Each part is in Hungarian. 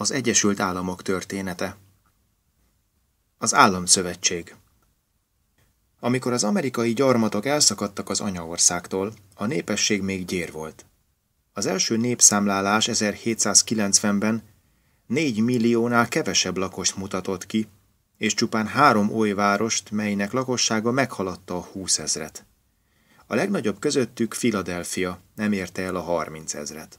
Az Egyesült Államok története Az Államszövetség Amikor az amerikai gyarmatok elszakadtak az anyaországtól, a népesség még gyér volt. Az első népszámlálás 1790-ben 4 milliónál kevesebb lakost mutatott ki, és csupán három oly várost, melynek lakossága meghaladta a 20 ezret. A legnagyobb közöttük Philadelphia nem érte el a 30 ezret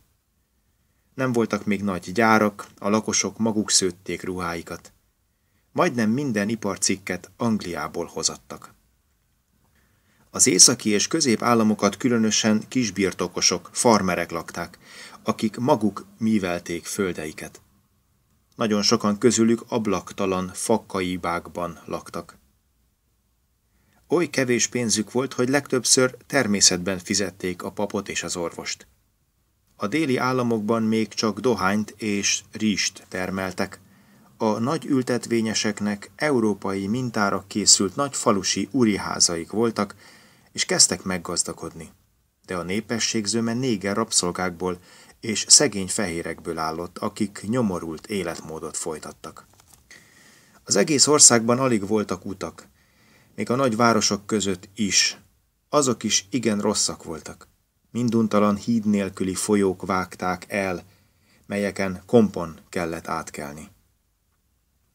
nem voltak még nagy gyárak, a lakosok maguk szőtték ruháikat. Majdnem minden iparcikket Angliából hozattak. Az északi és közép államokat különösen kisbirtokosok, farmerek lakták, akik maguk mivelték földeiket. Nagyon sokan közülük ablaktalan, bágban laktak. Oly kevés pénzük volt, hogy legtöbbször természetben fizették a papot és az orvost. A déli államokban még csak dohányt és rist termeltek. A nagy ültetvényeseknek európai mintára készült nagy falusi úriházaik voltak, és kezdtek meggazdagodni. De a népesség zöme néger rabszolgákból és szegény fehérekből állott, akik nyomorult életmódot folytattak. Az egész országban alig voltak utak, még a nagy városok között is. Azok is igen rosszak voltak minduntalan híd nélküli folyók vágták el, melyeken kompon kellett átkelni.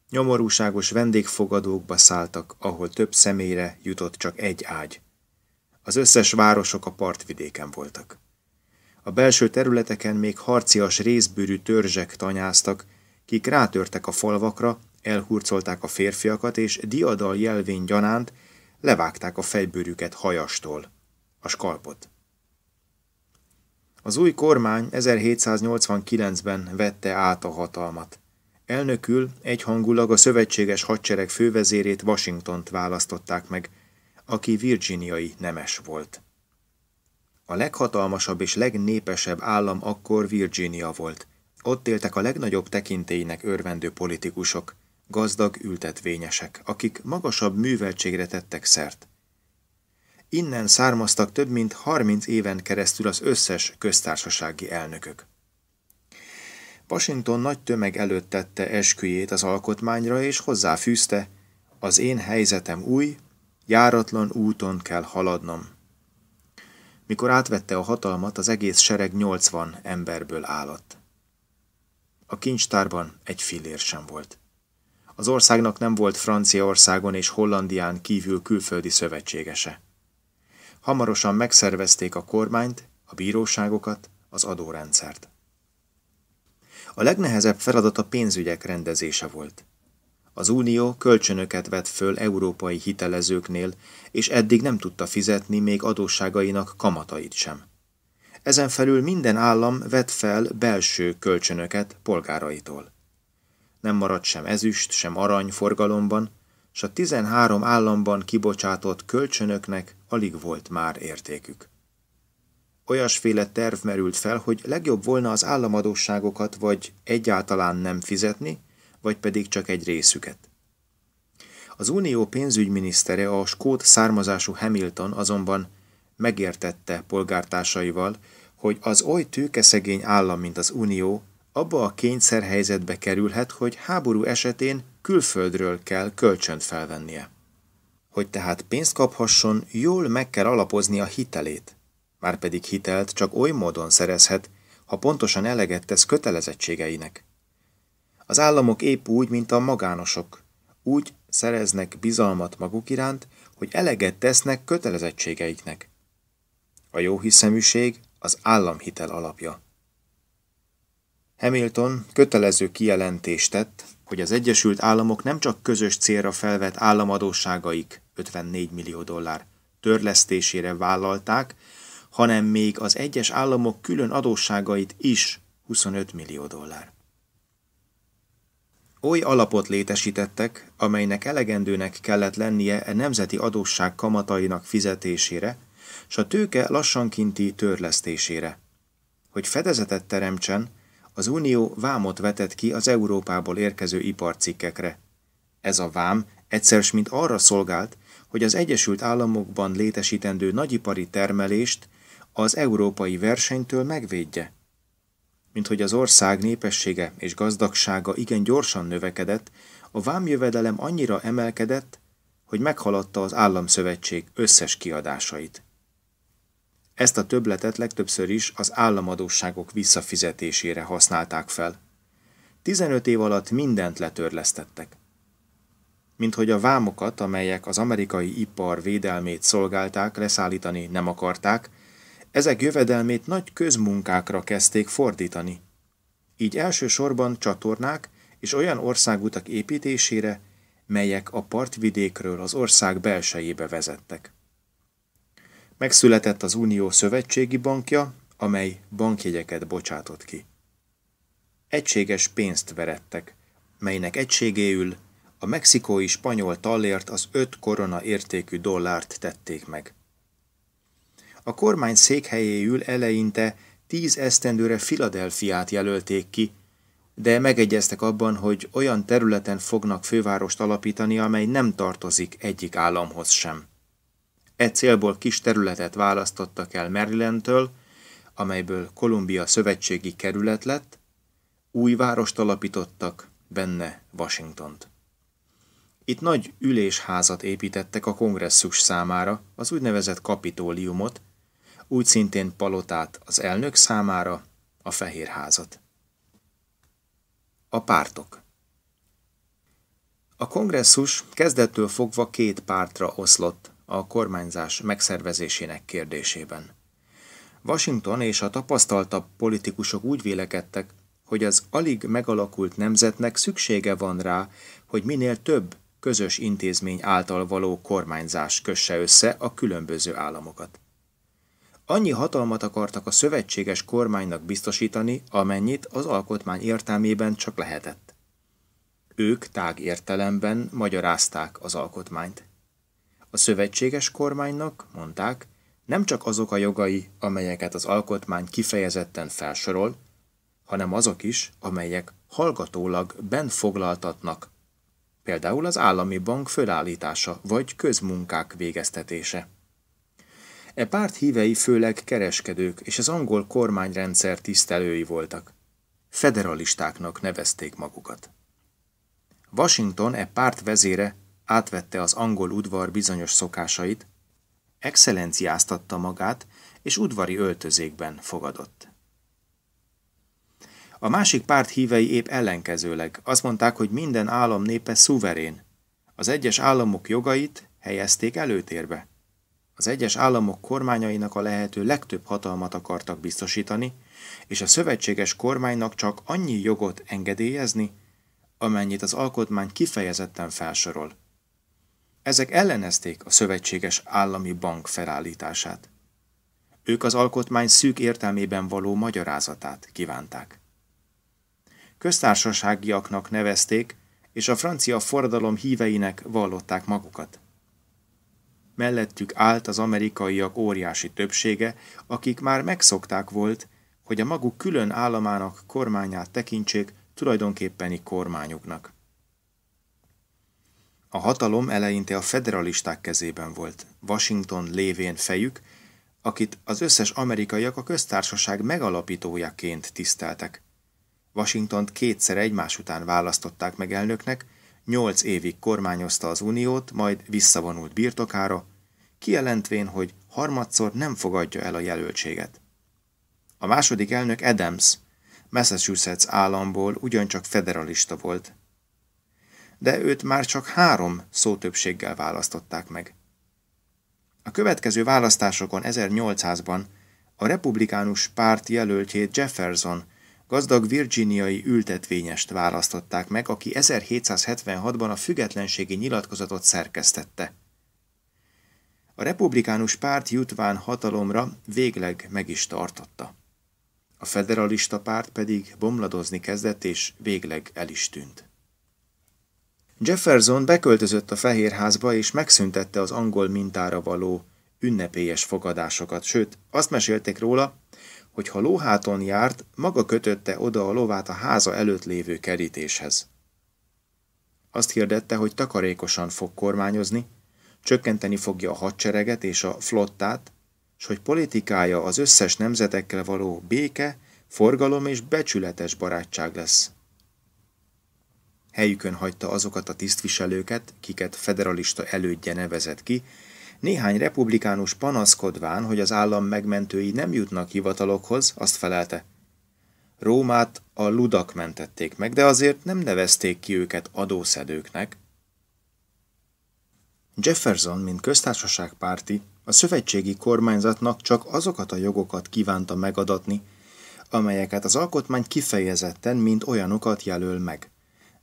Nyomorúságos vendégfogadókba szálltak, ahol több személyre jutott csak egy ágy. Az összes városok a partvidéken voltak. A belső területeken még harcias részbűrű törzsek tanyáztak, kik rátörtek a falvakra, elhurcolták a férfiakat, és diadal jelvény gyanánt levágták a fejbőrüket hajastól, a skalpot. Az új kormány 1789-ben vette át a hatalmat. Elnökül egyhangulag a szövetséges hadsereg fővezérét Washingtont választották meg, aki virginiai nemes volt. A leghatalmasabb és legnépesebb állam akkor Virginia volt. Ott éltek a legnagyobb tekintélynek örvendő politikusok, gazdag ültetvényesek, akik magasabb műveltségre tettek szert. Innen származtak több mint 30 éven keresztül az összes köztársasági elnökök. Washington nagy tömeg előtt tette esküjét az alkotmányra, és hozzáfűzte, az én helyzetem új, járatlan úton kell haladnom. Mikor átvette a hatalmat, az egész sereg 80 emberből állott. A kincstárban egy fillér sem volt. Az országnak nem volt Franciaországon és Hollandián kívül külföldi szövetségese. Hamarosan megszervezték a kormányt, a bíróságokat, az adórendszert. A legnehezebb feladat a pénzügyek rendezése volt. Az Unió kölcsönöket vett föl európai hitelezőknél, és eddig nem tudta fizetni még adósságainak kamatait sem. Ezen felül minden állam vett fel belső kölcsönöket polgáraitól. Nem maradt sem ezüst, sem arany forgalomban, s a 13 államban kibocsátott kölcsönöknek alig volt már értékük. Olyasféle terv merült fel, hogy legjobb volna az államadóságokat vagy egyáltalán nem fizetni, vagy pedig csak egy részüket. Az unió pénzügyminisztere, a skót származású Hamilton azonban megértette polgártársaival, hogy az oly tőkeszegény állam, mint az unió, abba a kényszerhelyzetbe kerülhet, hogy háború esetén külföldről kell kölcsönt felvennie. Hogy tehát pénzt kaphasson, jól meg kell alapozni a hitelét. Márpedig hitelt csak oly módon szerezhet, ha pontosan eleget tesz kötelezettségeinek. Az államok épp úgy, mint a magánosok. Úgy szereznek bizalmat maguk iránt, hogy eleget tesznek kötelezettségeiknek. A jó hiszeműség az államhitel alapja. Hamilton kötelező kijelentést tett, hogy az Egyesült Államok nem csak közös célra felvett államadóságaik 54 millió dollár törlesztésére vállalták, hanem még az egyes államok külön adósságait is 25 millió dollár. Oly alapot létesítettek, amelynek elegendőnek kellett lennie a e nemzeti adósság kamatainak fizetésére, s a tőke lassankinti törlesztésére. Hogy fedezetet teremtsen, az Unió vámot vetett ki az Európából érkező iparcikkekre. Ez a vám egyszer mint arra szolgált, hogy az Egyesült Államokban létesítendő nagyipari termelést az európai versenytől megvédje. Mint hogy az ország népessége és gazdagsága igen gyorsan növekedett, a vámjövedelem annyira emelkedett, hogy meghaladta az államszövetség összes kiadásait. Ezt a töbletet legtöbbször is az államadóságok visszafizetésére használták fel. 15 év alatt mindent letörlesztettek. Mint hogy a vámokat, amelyek az amerikai ipar védelmét szolgálták, leszállítani nem akarták, ezek jövedelmét nagy közmunkákra kezdték fordítani. Így elsősorban csatornák és olyan országutak építésére, melyek a partvidékről az ország belsejébe vezettek. Megszületett az Unió szövetségi bankja, amely bankjegyeket bocsátott ki. Egységes pénzt verettek, melynek egységéül a mexikói spanyol tallért az 5 korona értékű dollárt tették meg. A kormány székhelyéül eleinte 10 esztendőre Filadelfiát jelölték ki, de megegyeztek abban, hogy olyan területen fognak fővárost alapítani, amely nem tartozik egyik államhoz sem. E célból kis területet választottak el Marylandtől, amelyből Kolumbia szövetségi kerület lett, új várost alapítottak, benne Washingtont. Itt nagy ülésházat építettek a kongresszus számára, az úgynevezett kapitóliumot, úgy szintén palotát az elnök számára, a fehérházat. A pártok A kongresszus kezdettől fogva két pártra oszlott, a kormányzás megszervezésének kérdésében. Washington és a tapasztaltabb politikusok úgy vélekedtek, hogy az alig megalakult nemzetnek szüksége van rá, hogy minél több közös intézmény által való kormányzás kösse össze a különböző államokat. Annyi hatalmat akartak a szövetséges kormánynak biztosítani, amennyit az alkotmány értelmében csak lehetett. Ők tág értelemben magyarázták az alkotmányt. A szövetséges kormánynak, mondták, nem csak azok a jogai, amelyeket az alkotmány kifejezetten felsorol, hanem azok is, amelyek hallgatólag foglaltatnak. például az állami bank fölállítása vagy közmunkák végeztetése. E párt hívei főleg kereskedők és az angol kormányrendszer tisztelői voltak. Federalistáknak nevezték magukat. Washington e párt vezére átvette az angol udvar bizonyos szokásait, excellenciáztatta magát, és udvari öltözékben fogadott. A másik párt hívei épp ellenkezőleg azt mondták, hogy minden állam népe szuverén. Az egyes államok jogait helyezték előtérbe. Az egyes államok kormányainak a lehető legtöbb hatalmat akartak biztosítani, és a szövetséges kormánynak csak annyi jogot engedélyezni, amennyit az alkotmány kifejezetten felsorol – ezek ellenezték a szövetséges állami bank felállítását. Ők az alkotmány szűk értelmében való magyarázatát kívánták. Köztársaságiaknak nevezték, és a francia forradalom híveinek vallották magukat. Mellettük állt az amerikaiak óriási többsége, akik már megszokták volt, hogy a maguk külön államának kormányát tekintsék tulajdonképpeni kormányuknak. A hatalom eleinte a federalisták kezében volt, Washington lévén fejük, akit az összes amerikaiak a köztársaság megalapítójaként tiszteltek. Washingtont kétszer egymás után választották meg elnöknek, nyolc évig kormányozta az uniót, majd visszavonult birtokára, kijelentvén, hogy harmadszor nem fogadja el a jelöltséget. A második elnök Adams, Massachusetts államból ugyancsak federalista volt, de őt már csak három szótöbbséggel választották meg. A következő választásokon 1800-ban a republikánus párt jelöltjét Jefferson, gazdag virginiai ültetvényest választották meg, aki 1776-ban a függetlenségi nyilatkozatot szerkesztette. A republikánus párt jutván hatalomra végleg meg is tartotta. A federalista párt pedig bomladozni kezdett és végleg el is tűnt. Jefferson beköltözött a Fehérházba és megszüntette az angol mintára való ünnepélyes fogadásokat, sőt, azt mesélték róla, hogy ha lóháton járt, maga kötötte oda a lovát a háza előtt lévő kerítéshez. Azt hirdette, hogy takarékosan fog kormányozni, csökkenteni fogja a hadsereget és a flottát, s hogy politikája az összes nemzetekkel való béke, forgalom és becsületes barátság lesz helyükön hagyta azokat a tisztviselőket, kiket federalista elődje nevezett ki, néhány republikánus panaszkodván, hogy az állam megmentői nem jutnak hivatalokhoz, azt felelte. Rómát a ludak mentették meg, de azért nem nevezték ki őket adószedőknek. Jefferson, mint köztársaságpárti, a szövetségi kormányzatnak csak azokat a jogokat kívánta megadatni, amelyeket az alkotmány kifejezetten, mint olyanokat jelöl meg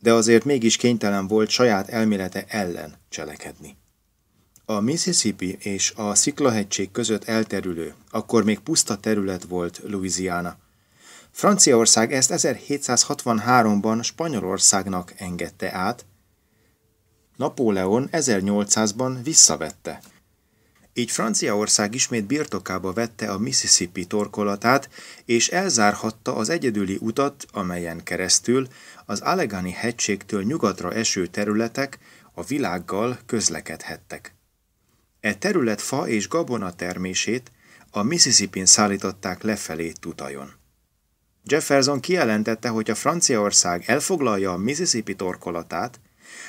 de azért mégis kénytelen volt saját elmélete ellen cselekedni. A Mississippi és a Sziklahegység között elterülő, akkor még puszta terület volt Louisiana. Franciaország ezt 1763-ban Spanyolországnak engedte át, Napóleon 1800-ban visszavette. Így Franciaország ismét birtokába vette a Mississippi torkolatát, és elzárhatta az egyedüli utat, amelyen keresztül az Allegheny hegységtől nyugatra eső területek a világgal közlekedhettek. E terület fa és gabona termését a Mississippin szállították lefelé tutajon. Jefferson kijelentette, hogy a Franciaország elfoglalja a Mississippi torkolatát,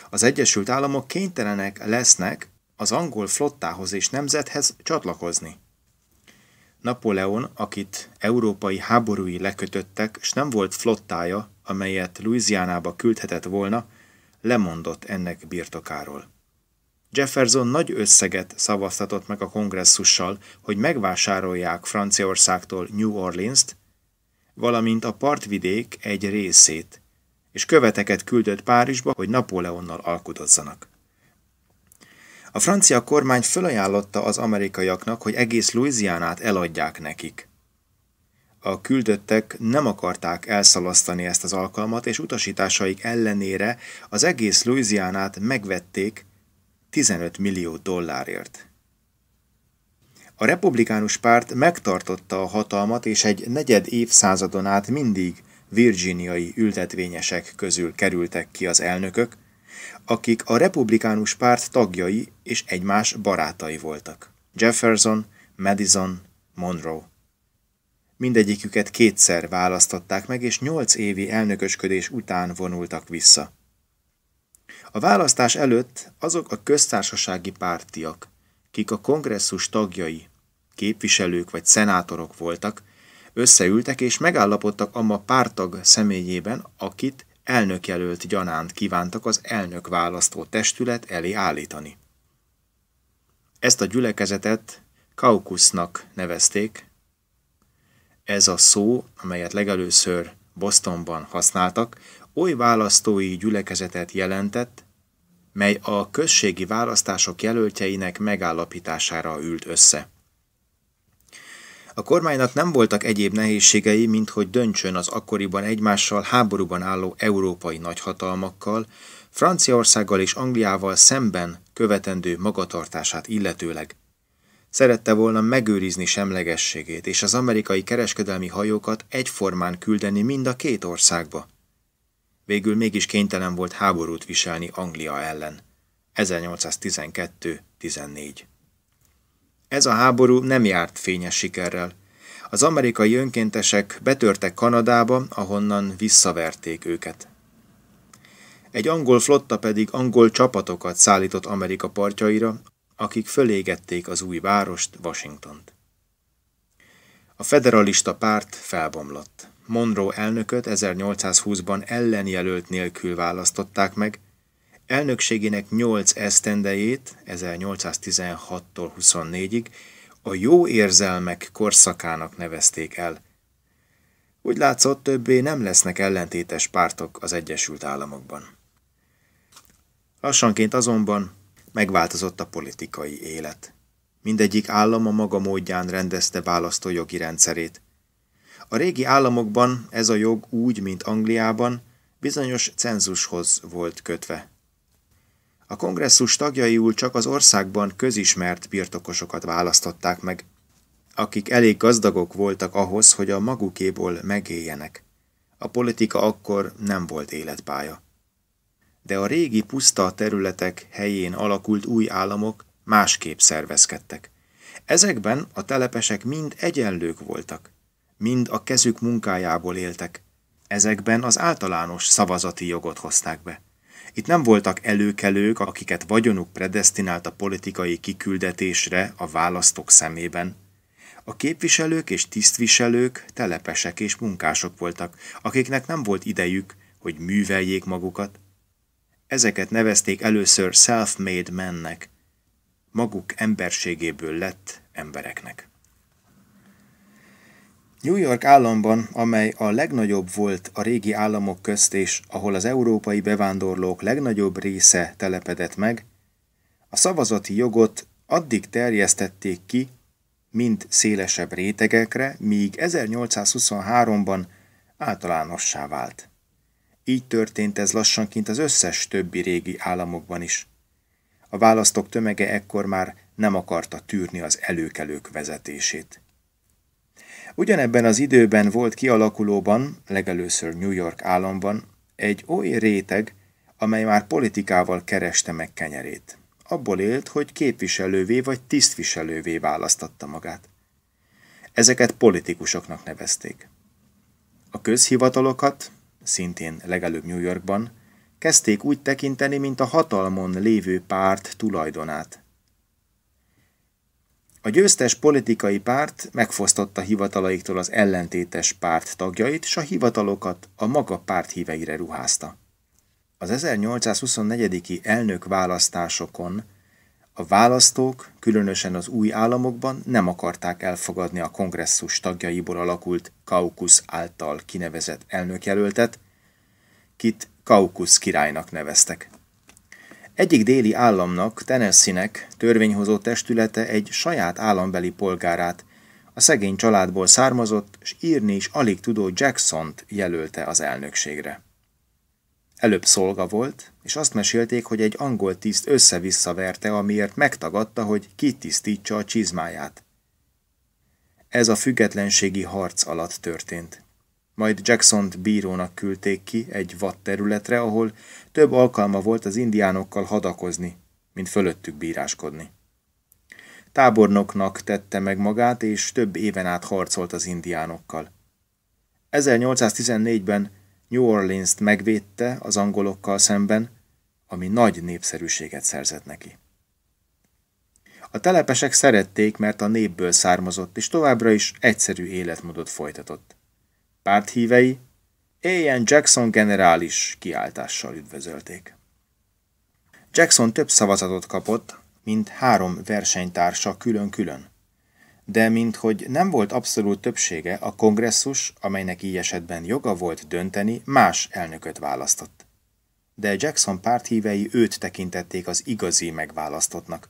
az Egyesült Államok kénytelenek lesznek az angol flottához és nemzethez csatlakozni. Napóleon, akit európai háborúi lekötöttek, s nem volt flottája, amelyet Louisianába küldhetett volna, lemondott ennek birtokáról. Jefferson nagy összeget szavaztatott meg a kongresszussal, hogy megvásárolják Franciaországtól New Orleans-t, valamint a partvidék egy részét, és követeket küldött Párizsba, hogy Napóleonnal alkudozzanak. A francia kormány fölajánlotta az amerikaiaknak, hogy egész Louisianát eladják nekik. A küldöttek nem akarták elszalasztani ezt az alkalmat, és utasításaik ellenére az egész Louisianát megvették 15 millió dollárért. A republikánus párt megtartotta a hatalmat, és egy negyed évszázadon át mindig virginiai ültetvényesek közül kerültek ki az elnökök, akik a republikánus párt tagjai és egymás barátai voltak. Jefferson, Madison, Monroe. Mindegyiküket kétszer választották meg, és nyolc évi elnökösködés után vonultak vissza. A választás előtt azok a köztársasági pártiak, kik a kongresszus tagjai, képviselők vagy szenátorok voltak, összeültek és megállapodtak amma pártag személyében, akit elnökjelölt gyanánt kívántak az elnök választó testület elé állítani. Ezt a gyülekezetet kaukusznak nevezték. Ez a szó, amelyet legelőször Bostonban használtak, oly választói gyülekezetet jelentett, mely a községi választások jelöltjeinek megállapítására ült össze. A kormánynak nem voltak egyéb nehézségei, mint hogy döntsön az akkoriban egymással háborúban álló európai nagyhatalmakkal, Franciaországgal és Angliával szemben követendő magatartását illetőleg. Szerette volna megőrizni semlegességét és az amerikai kereskedelmi hajókat egyformán küldeni mind a két országba. Végül mégis kénytelen volt háborút viselni Anglia ellen. 1812-14 ez a háború nem járt fényes sikerrel. Az amerikai önkéntesek betörtek Kanadába, ahonnan visszaverték őket. Egy angol flotta pedig angol csapatokat szállított Amerika partjaira, akik fölégették az új várost, Washingtont. A federalista párt felbomlott. Monroe elnököt 1820-ban ellenjelölt nélkül választották meg, Elnökségének 8 esztendejét, 1816-tól 24-ig, a jó érzelmek korszakának nevezték el. Úgy látszott, többé nem lesznek ellentétes pártok az Egyesült Államokban. Lassanként azonban megváltozott a politikai élet. Mindegyik állam a maga módján rendezte választójogi rendszerét. A régi államokban ez a jog úgy, mint Angliában, bizonyos cenzushoz volt kötve. A kongresszus tagjaiul csak az országban közismert birtokosokat választották meg, akik elég gazdagok voltak ahhoz, hogy a magukéból megéljenek. A politika akkor nem volt életpálya. De a régi puszta területek helyén alakult új államok másképp szervezkedtek. Ezekben a telepesek mind egyenlők voltak, mind a kezük munkájából éltek. Ezekben az általános szavazati jogot hozták be. Itt nem voltak előkelők, akiket vagyonuk predestinált a politikai kiküldetésre a választók szemében. A képviselők és tisztviselők telepesek és munkások voltak, akiknek nem volt idejük, hogy műveljék magukat. Ezeket nevezték először self-made mennek. Maguk emberségéből lett embereknek. New York államban, amely a legnagyobb volt a régi államok közt és ahol az európai bevándorlók legnagyobb része telepedett meg, a szavazati jogot addig terjesztették ki, mint szélesebb rétegekre, míg 1823-ban általánossá vált. Így történt ez lassanként az összes többi régi államokban is. A választók tömege ekkor már nem akarta tűrni az előkelők vezetését. Ugyanebben az időben volt kialakulóban, legelőször New York államban, egy oly réteg, amely már politikával kereste meg kenyerét. Abból élt, hogy képviselővé vagy tisztviselővé választatta magát. Ezeket politikusoknak nevezték. A közhivatalokat, szintén legelőbb New Yorkban, kezdték úgy tekinteni, mint a hatalmon lévő párt tulajdonát. A győztes politikai párt megfosztotta hivatalaiktól az ellentétes párt tagjait, és a hivatalokat a maga párt híveire ruházta. Az 1824 elnök választásokon a választók, különösen az új államokban nem akarták elfogadni a kongresszus tagjaiból alakult Kaukusz által kinevezett elnökjelöltet, kit Kaukusz királynak neveztek. Egyik déli államnak, tennessee törvényhozó testülete egy saját állambeli polgárát, a szegény családból származott, és írni is alig tudó Jackson-t jelölte az elnökségre. Előbb szolga volt, és azt mesélték, hogy egy angol tiszt össze-vissza verte, amiért megtagadta, hogy kitisztítsa a csizmáját. Ez a függetlenségi harc alatt történt. Majd jackson bírónak küldték ki egy vad területre, ahol több alkalma volt az indiánokkal hadakozni, mint fölöttük bíráskodni. Tábornoknak tette meg magát, és több éven át harcolt az indiánokkal. 1814-ben New Orleans-t megvédte az angolokkal szemben, ami nagy népszerűséget szerzett neki. A telepesek szerették, mert a népből származott, és továbbra is egyszerű életmódot folytatott. Párthívei éjjel Jackson generális kiáltással üdvözölték. Jackson több szavazatot kapott, mint három versenytársa külön-külön. De minthogy nem volt abszolút többsége, a kongresszus, amelynek így esetben joga volt dönteni, más elnököt választott. De Jackson párthívei őt tekintették az igazi megválasztottnak.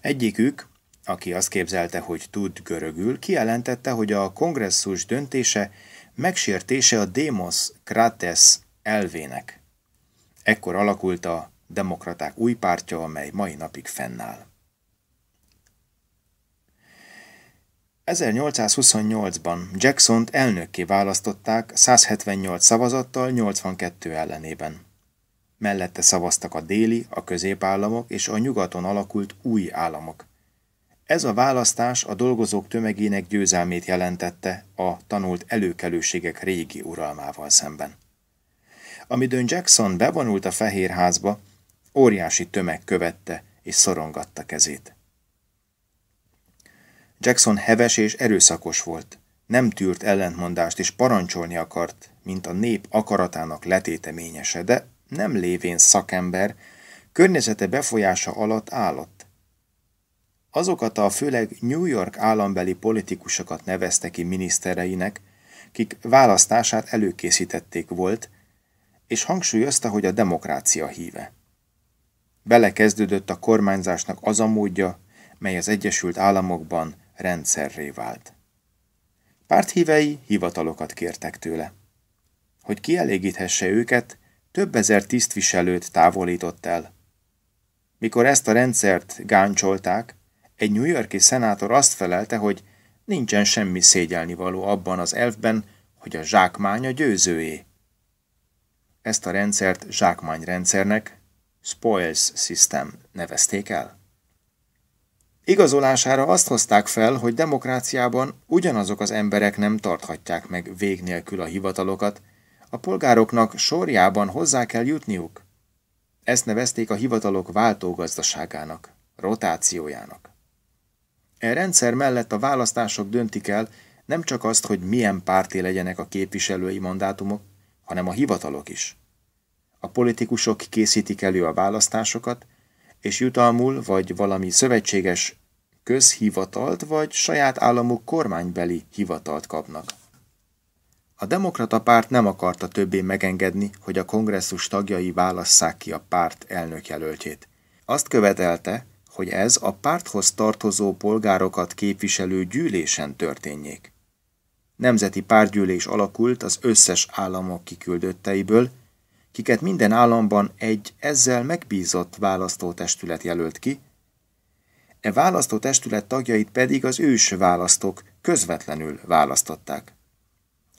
Egyikük, aki azt képzelte, hogy tud görögül, kijelentette, hogy a kongresszus döntése megsértése a Demos Krates elvének. Ekkor alakult a demokraták új pártja, amely mai napig fennáll. 1828-ban jackson elnökké választották 178 szavazattal 82 ellenében. Mellette szavaztak a déli, a középállamok és a nyugaton alakult új államok. Ez a választás a dolgozók tömegének győzelmét jelentette a tanult előkelőségek régi uralmával szemben. Amidőn Jackson bevonult a fehérházba, óriási tömeg követte és szorongatta kezét. Jackson heves és erőszakos volt, nem tűrt ellentmondást és parancsolni akart, mint a nép akaratának letéteményese, de nem lévén szakember, környezete befolyása alatt állott azokat a főleg New York állambeli politikusokat nevezte ki minisztereinek, kik választását előkészítették volt, és hangsúlyozta, hogy a demokrácia híve. Belekezdődött a kormányzásnak az a módja, mely az Egyesült Államokban rendszerré vált. Párthívei hivatalokat kértek tőle. Hogy kielégíthesse őket, több ezer tisztviselőt távolított el. Mikor ezt a rendszert gáncsolták, egy New Yorki szenátor azt felelte, hogy nincsen semmi szégyelnivaló abban az elfben, hogy a zsákmány a győzőé. Ezt a rendszert zsákmányrendszernek, Spoils System nevezték el. Igazolására azt hozták fel, hogy demokráciában ugyanazok az emberek nem tarthatják meg vég nélkül a hivatalokat, a polgároknak sorjában hozzá kell jutniuk. Ezt nevezték a hivatalok váltógazdaságának, rotációjának. E rendszer mellett a választások döntik el nem csak azt, hogy milyen párté legyenek a képviselői mandátumok, hanem a hivatalok is. A politikusok készítik elő a választásokat, és jutalmul vagy valami szövetséges közhivatalt vagy saját államuk kormánybeli hivatalt kapnak. A demokrata párt nem akarta többé megengedni, hogy a kongresszus tagjai válasszák ki a párt elnökjelöltjét. Azt követelte, hogy ez a párthoz tartozó polgárokat képviselő gyűlésen történjék. Nemzeti pártgyűlés alakult az összes államok kiküldötteiből, kiket minden államban egy ezzel megbízott választótestület jelölt ki, e választótestület tagjait pedig az ős választók közvetlenül választották.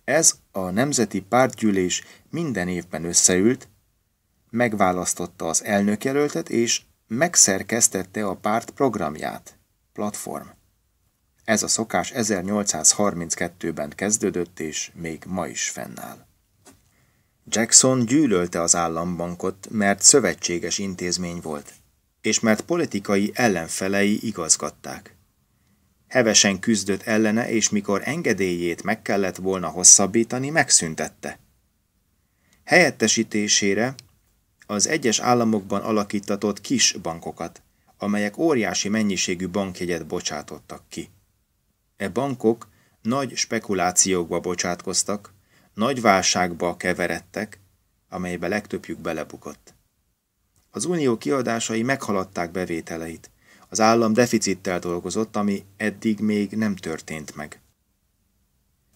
Ez a Nemzeti Pártgyűlés minden évben összeült, megválasztotta az elnökjelöltet és megszerkesztette a párt programját, platform. Ez a szokás 1832-ben kezdődött és még ma is fennáll. Jackson gyűlölte az állambankot, mert szövetséges intézmény volt, és mert politikai ellenfelei igazgatták. Hevesen küzdött ellene, és mikor engedélyét meg kellett volna hosszabbítani, megszüntette. Helyettesítésére az egyes államokban alakítatott kis bankokat, amelyek óriási mennyiségű bankjegyet bocsátottak ki. E bankok nagy spekulációkba bocsátkoztak, nagy válságba keveredtek, amelybe legtöbbjük belebukott. Az unió kiadásai meghaladták bevételeit, az állam deficittel dolgozott, ami eddig még nem történt meg.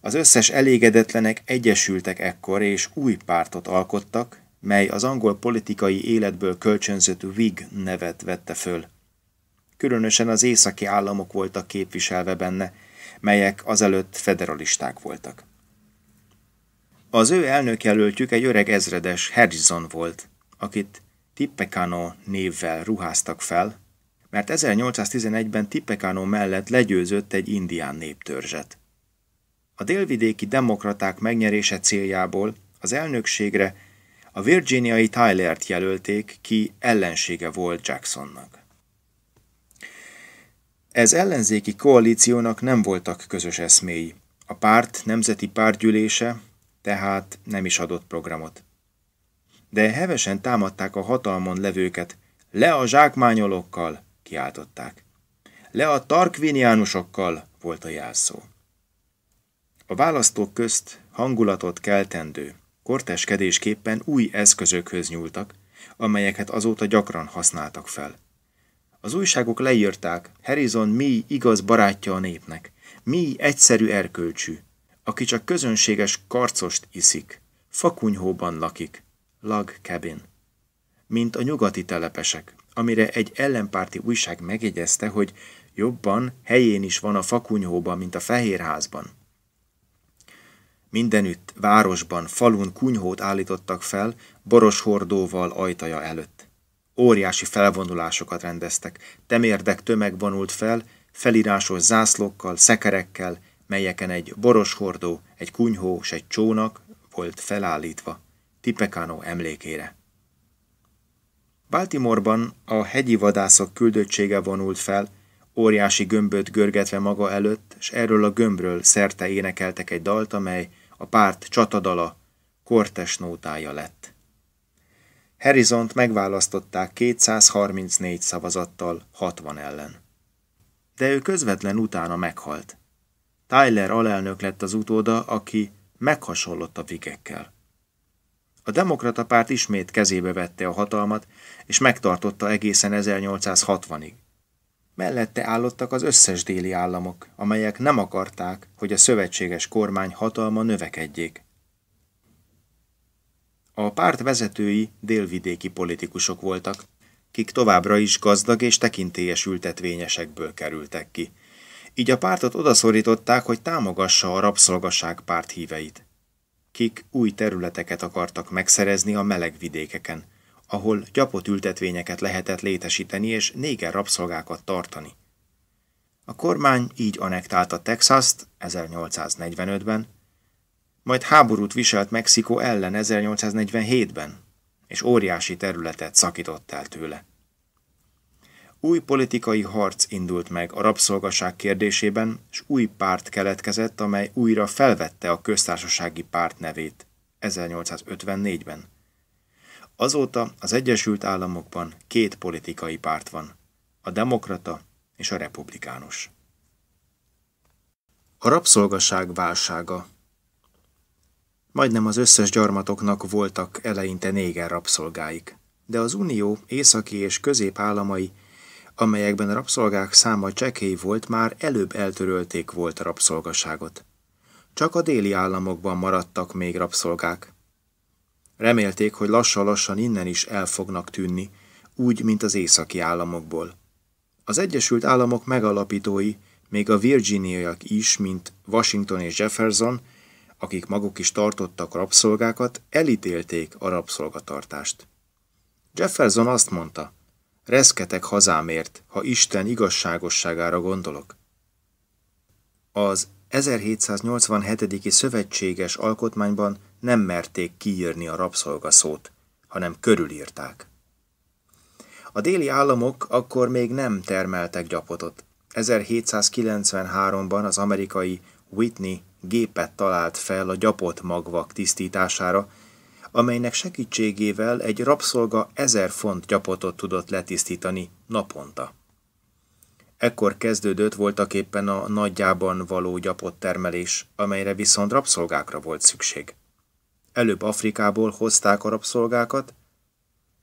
Az összes elégedetlenek egyesültek ekkor, és új pártot alkottak, mely az angol politikai életből kölcsönzött Whig nevet vette föl. Különösen az északi államok voltak képviselve benne, melyek azelőtt federalisták voltak. Az ő jelöltjük egy öreg ezredes, Harrison volt, akit Tippecano névvel ruháztak fel, mert 1811-ben Tippecano mellett legyőzött egy indián néptörzset. A délvidéki demokraták megnyerése céljából az elnökségre a virginiai Tylert jelölték ki ellensége volt Jacksonnak. Ez ellenzéki koalíciónak nem voltak közös eszméi. A párt nemzeti pártgyűlése tehát nem is adott programot. De hevesen támadták a hatalmon levőket. Le a zsákmányolókkal, kiáltották. Le a tarkviniánusokkal, volt a jelszó. A választók közt hangulatot keltendő, Korteskedésképpen új eszközökhöz nyúltak, amelyeket azóta gyakran használtak fel. Az újságok leírták, Harrison mi igaz barátja a népnek, mi egyszerű erkölcsű, aki csak közönséges karcost iszik, fakunyhóban lakik, lag cabin. Mint a nyugati telepesek, amire egy ellenpárti újság megjegyezte, hogy jobban helyén is van a fakunyhóban, mint a fehérházban. Mindenütt, városban, falun kunyhót állítottak fel, boros hordóval ajtaja előtt. Óriási felvonulásokat rendeztek, temérdek tömeg vonult fel, felirásos zászlókkal, szekerekkel, melyeken egy boros hordó, egy kunyhó és egy csónak volt felállítva, Tipekánó emlékére. Baltimoreban a hegyi vadászok küldöttsége vonult fel, óriási gömböt görgetve maga előtt, és erről a gömbről szerte énekeltek egy dalt, amely a párt csatadala, kortes nótája lett. Harrisont megválasztották 234 szavazattal 60 ellen. De ő közvetlen utána meghalt. Tyler alelnök lett az utóda, aki meghasonlott a vigekkel. A demokrata párt ismét kezébe vette a hatalmat, és megtartotta egészen 1860-ig. Mellette állottak az összes déli államok, amelyek nem akarták, hogy a szövetséges kormány hatalma növekedjék. A párt vezetői délvidéki politikusok voltak, kik továbbra is gazdag és tekintélyes ültetvényesekből kerültek ki. Így a pártot odaszorították, hogy támogassa a rabszolgaság párt híveit, kik új területeket akartak megszerezni a meleg vidékeken, ahol gyapott ültetvényeket lehetett létesíteni és néger rabszolgákat tartani. A kormány így anektálta Texas-t 1845-ben, majd háborút viselt Mexikó ellen 1847-ben, és óriási területet szakított el tőle. Új politikai harc indult meg a rabszolgaság kérdésében, és új párt keletkezett, amely újra felvette a köztársasági párt nevét 1854-ben. Azóta az Egyesült Államokban két politikai párt van, a demokrata és a republikánus. A rabszolgaság válsága Majdnem az összes gyarmatoknak voltak eleinte néger rabszolgáik, de az Unió északi és közép államai, amelyekben a rabszolgák száma csekély volt, már előbb eltörölték volt a rabszolgaságot. Csak a déli államokban maradtak még rabszolgák, Remélték, hogy lassan-lassan innen is el fognak tűnni, úgy, mint az északi államokból. Az Egyesült Államok megalapítói, még a virginiaiak is, mint Washington és Jefferson, akik maguk is tartottak rabszolgákat, elítélték a rabszolgatartást. Jefferson azt mondta, reszketek hazámért, ha Isten igazságosságára gondolok. Az 1787. szövetséges alkotmányban nem merték kiírni a rabszolgaszót, hanem körülírták. A déli államok akkor még nem termeltek gyapotot. 1793-ban az amerikai Whitney gépet talált fel a gyapot magvak tisztítására, amelynek segítségével egy rabszolga ezer font gyapotot tudott letisztítani naponta. Ekkor kezdődött voltaképpen a nagyjában való gyapott termelés, amelyre viszont rabszolgákra volt szükség. Előbb Afrikából hozták a rabszolgákat,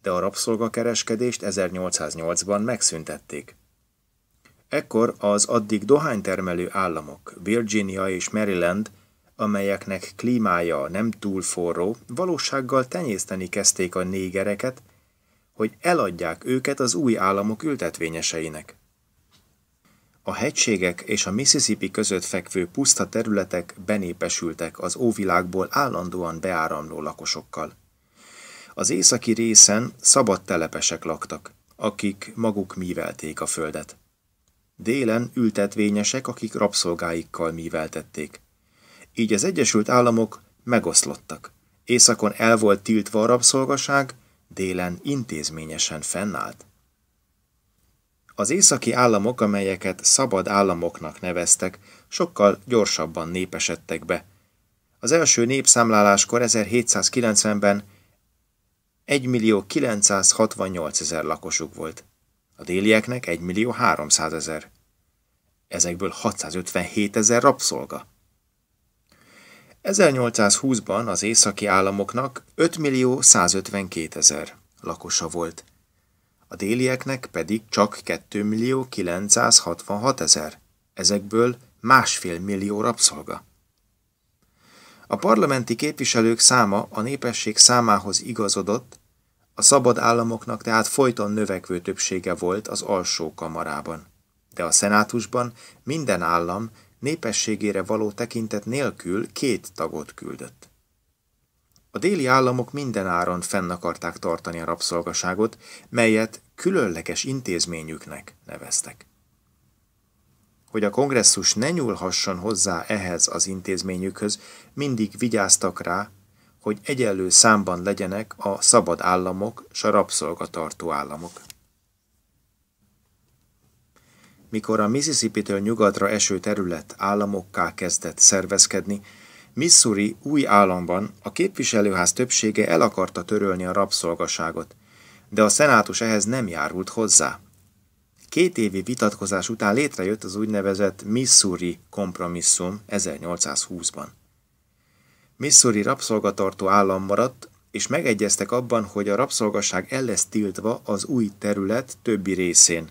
de a rabszolgakereskedést 1808-ban megszüntették. Ekkor az addig dohánytermelő államok, Virginia és Maryland, amelyeknek klímája nem túl forró, valósággal tenyészteni kezdték a négereket, hogy eladják őket az új államok ültetvényeseinek. A hegységek és a Mississippi között fekvő puszta területek benépesültek az óvilágból állandóan beáramló lakosokkal. Az északi részen szabad telepesek laktak, akik maguk mívelték a földet. Délen ültetvényesek, akik rabszolgáikkal míveltették. Így az Egyesült Államok megoszlottak. Északon el volt tiltva a rabszolgaság, délen intézményesen fennállt. Az északi államok, amelyeket szabad államoknak neveztek, sokkal gyorsabban népesedtek be. Az első népszámláláskor 1790-ben 1.968.000 lakosuk volt, a délieknek 1.300.000. Ezekből 657.000 rabszolga. 1820-ban az északi államoknak 5.152.000 lakosa volt, a délieknek pedig csak 2 millió 966 ezer, ezekből másfél millió rabszolga. A parlamenti képviselők száma a népesség számához igazodott, a szabad államoknak tehát folyton növekvő többsége volt az alsó kamarában. De a szenátusban minden állam népességére való tekintet nélkül két tagot küldött. A déli államok mindenáron fenn akarták tartani a rabszolgaságot, melyet különleges intézményüknek neveztek. Hogy a kongresszus ne nyúlhasson hozzá ehhez az intézményükhöz, mindig vigyáztak rá, hogy egyenlő számban legyenek a szabad államok s a rabszolgatartó államok. Mikor a Mississippi-től nyugatra eső terület államokká kezdett szervezkedni, Missouri új államban a képviselőház többsége el akarta törölni a rabszolgaságot, de a szenátus ehhez nem járult hozzá. Két évi vitatkozás után létrejött az úgynevezett Missouri kompromisszum 1820-ban. Missouri rabszolgatartó állam maradt, és megegyeztek abban, hogy a rabszolgaság el lesz tiltva az új terület többi részén.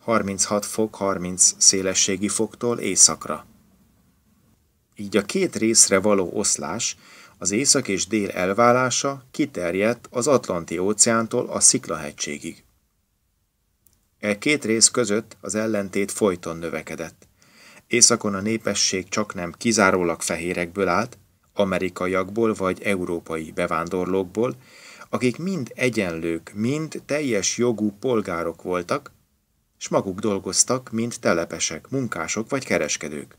36 fok 30 szélességi foktól északra. Így a két részre való oszlás, az észak és dél elválása kiterjedt az Atlanti-óceántól a Sziklahegységig. E két rész között az ellentét folyton növekedett. Északon a népesség csak nem kizárólag fehérekből állt, amerikaiakból vagy európai bevándorlókból, akik mind egyenlők, mind teljes jogú polgárok voltak, és maguk dolgoztak, mint telepesek, munkások vagy kereskedők.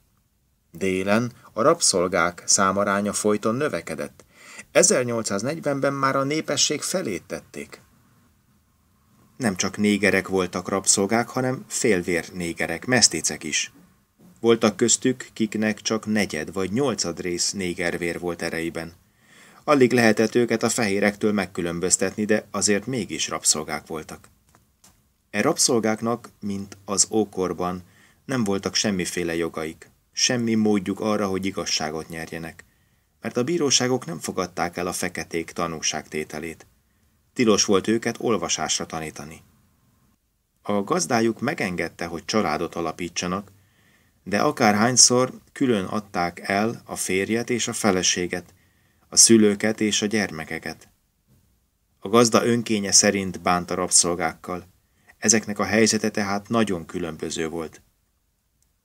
Délen a rabszolgák számaránya folyton növekedett. 1840-ben már a népesség felét tették. Nem csak négerek voltak rabszolgák, hanem félvér négerek, mesztécek is. Voltak köztük, kiknek csak negyed vagy nyolcad rész négervér volt ereiben. Alig lehetett őket a fehérektől megkülönböztetni, de azért mégis rabszolgák voltak. E rabszolgáknak, mint az ókorban, nem voltak semmiféle jogaik. Semmi módjuk arra, hogy igazságot nyerjenek, mert a bíróságok nem fogadták el a feketék tanúságtételét. Tilos volt őket olvasásra tanítani. A gazdájuk megengedte, hogy családot alapítsanak, de akárhányszor külön adták el a férjet és a feleséget, a szülőket és a gyermekeket. A gazda önkénye szerint bánt a rabszolgákkal. Ezeknek a helyzete tehát nagyon különböző volt.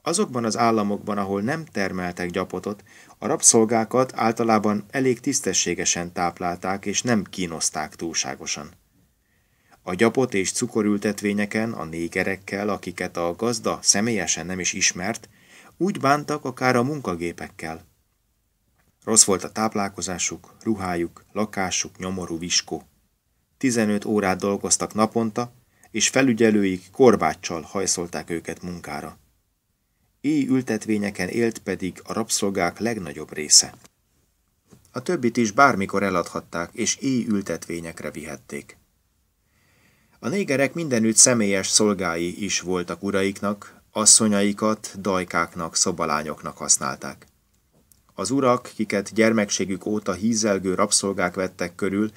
Azokban az államokban, ahol nem termeltek gyapotot, a rabszolgákat általában elég tisztességesen táplálták és nem kínozták túlságosan. A gyapot és cukorültetvényeken a négerekkel, akiket a gazda személyesen nem is ismert, úgy bántak akár a munkagépekkel. Rossz volt a táplálkozásuk, ruhájuk, lakásuk, nyomorú viskó. 15 órát dolgoztak naponta, és felügyelőik korbáccsal hajszolták őket munkára. Így ültetvényeken élt pedig a rabszolgák legnagyobb része. A többit is bármikor eladhatták, és így ültetvényekre vihették. A négerek mindenütt személyes szolgái is voltak uraiknak, asszonyaikat dajkáknak, szobalányoknak használták. Az urak, kiket gyermekségük óta hízelgő rabszolgák vettek körül,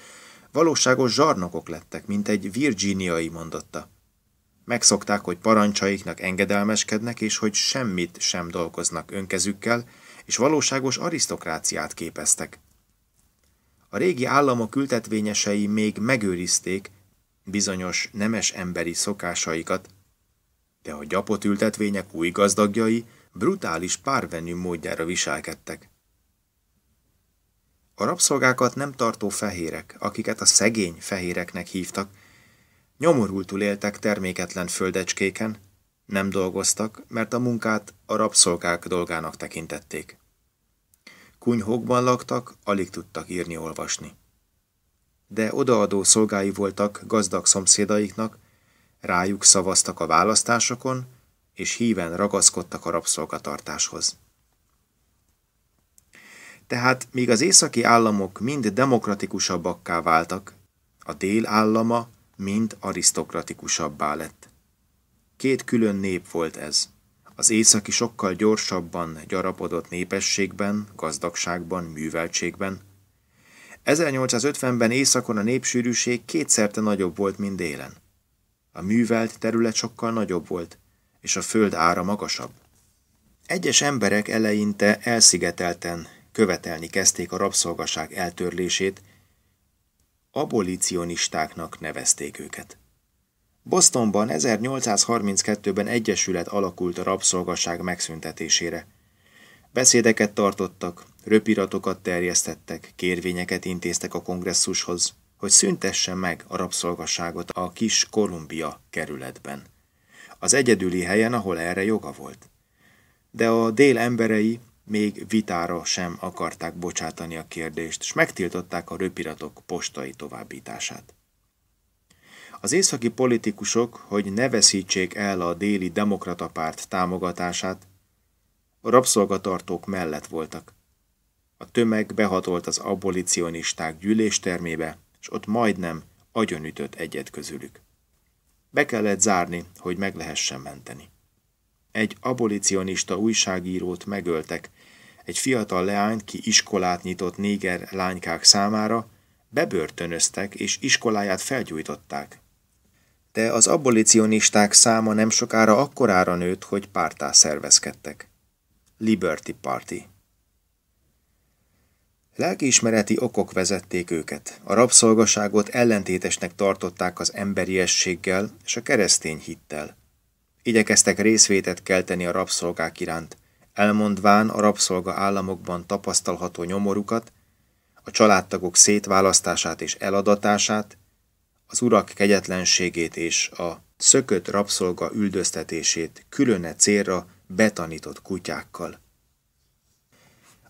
valóságos zsarnokok lettek, mint egy virginiai mondotta megszokták, hogy parancsaiknak engedelmeskednek, és hogy semmit sem dolgoznak önkezükkel, és valóságos arisztokráciát képeztek. A régi államok ültetvényesei még megőrizték bizonyos nemes emberi szokásaikat, de a gyapott ültetvények új gazdagjai brutális párvenű módjára viselkedtek. A rabszolgákat nem tartó fehérek, akiket a szegény fehéreknek hívtak, Nyomorultul éltek terméketlen földecskéken, nem dolgoztak, mert a munkát a rabszolgák dolgának tekintették. Kunyhókban laktak, alig tudtak írni-olvasni. De odaadó szolgái voltak gazdag szomszédaiknak, rájuk szavaztak a választásokon, és híven ragaszkodtak a rabszolgatartáshoz. Tehát míg az északi államok mind demokratikusabbakká váltak, a dél állama mind arisztokratikusabbá lett. Két külön nép volt ez. Az északi sokkal gyorsabban gyarapodott népességben, gazdagságban, műveltségben. 1850-ben északon a népsűrűség kétszerte nagyobb volt, mint délen. A művelt terület sokkal nagyobb volt, és a föld ára magasabb. Egyes emberek eleinte elszigetelten követelni kezdték a rabszolgaság eltörlését, abolicionistáknak nevezték őket. Bostonban 1832-ben egyesület alakult a rabszolgasság megszüntetésére. Beszédeket tartottak, röpiratokat terjesztettek, kérvényeket intéztek a kongresszushoz, hogy szüntesse meg a rabszolgasságot a kis Kolumbia kerületben. Az egyedüli helyen, ahol erre joga volt. De a dél emberei még vitára sem akarták bocsátani a kérdést, és megtiltották a röpiratok postai továbbítását. Az északi politikusok, hogy ne veszítsék el a déli demokrata párt támogatását, a rabszolgatartók mellett voltak. A tömeg behatolt az abolicionisták gyűléstermébe, és ott majdnem agyonütött egyet közülük. Be kellett zárni, hogy meg lehessen menteni. Egy abolicionista újságírót megöltek, egy fiatal leányt, ki iskolát nyitott néger lánykák számára, bebörtönöztek és iskoláját felgyújtották. De az abolicionisták száma nem sokára akkorára nőtt, hogy pártá szervezkedtek. Liberty Party. Lelkiismereti okok vezették őket. A rabszolgaságot ellentétesnek tartották az emberiességgel és a keresztény hittel. Igyekeztek részvétet kelteni a rabszolgák iránt, elmondván a rabszolga államokban tapasztalható nyomorukat, a családtagok szétválasztását és eladatását, az urak kegyetlenségét és a szökött rabszolga üldöztetését különe célra betanított kutyákkal.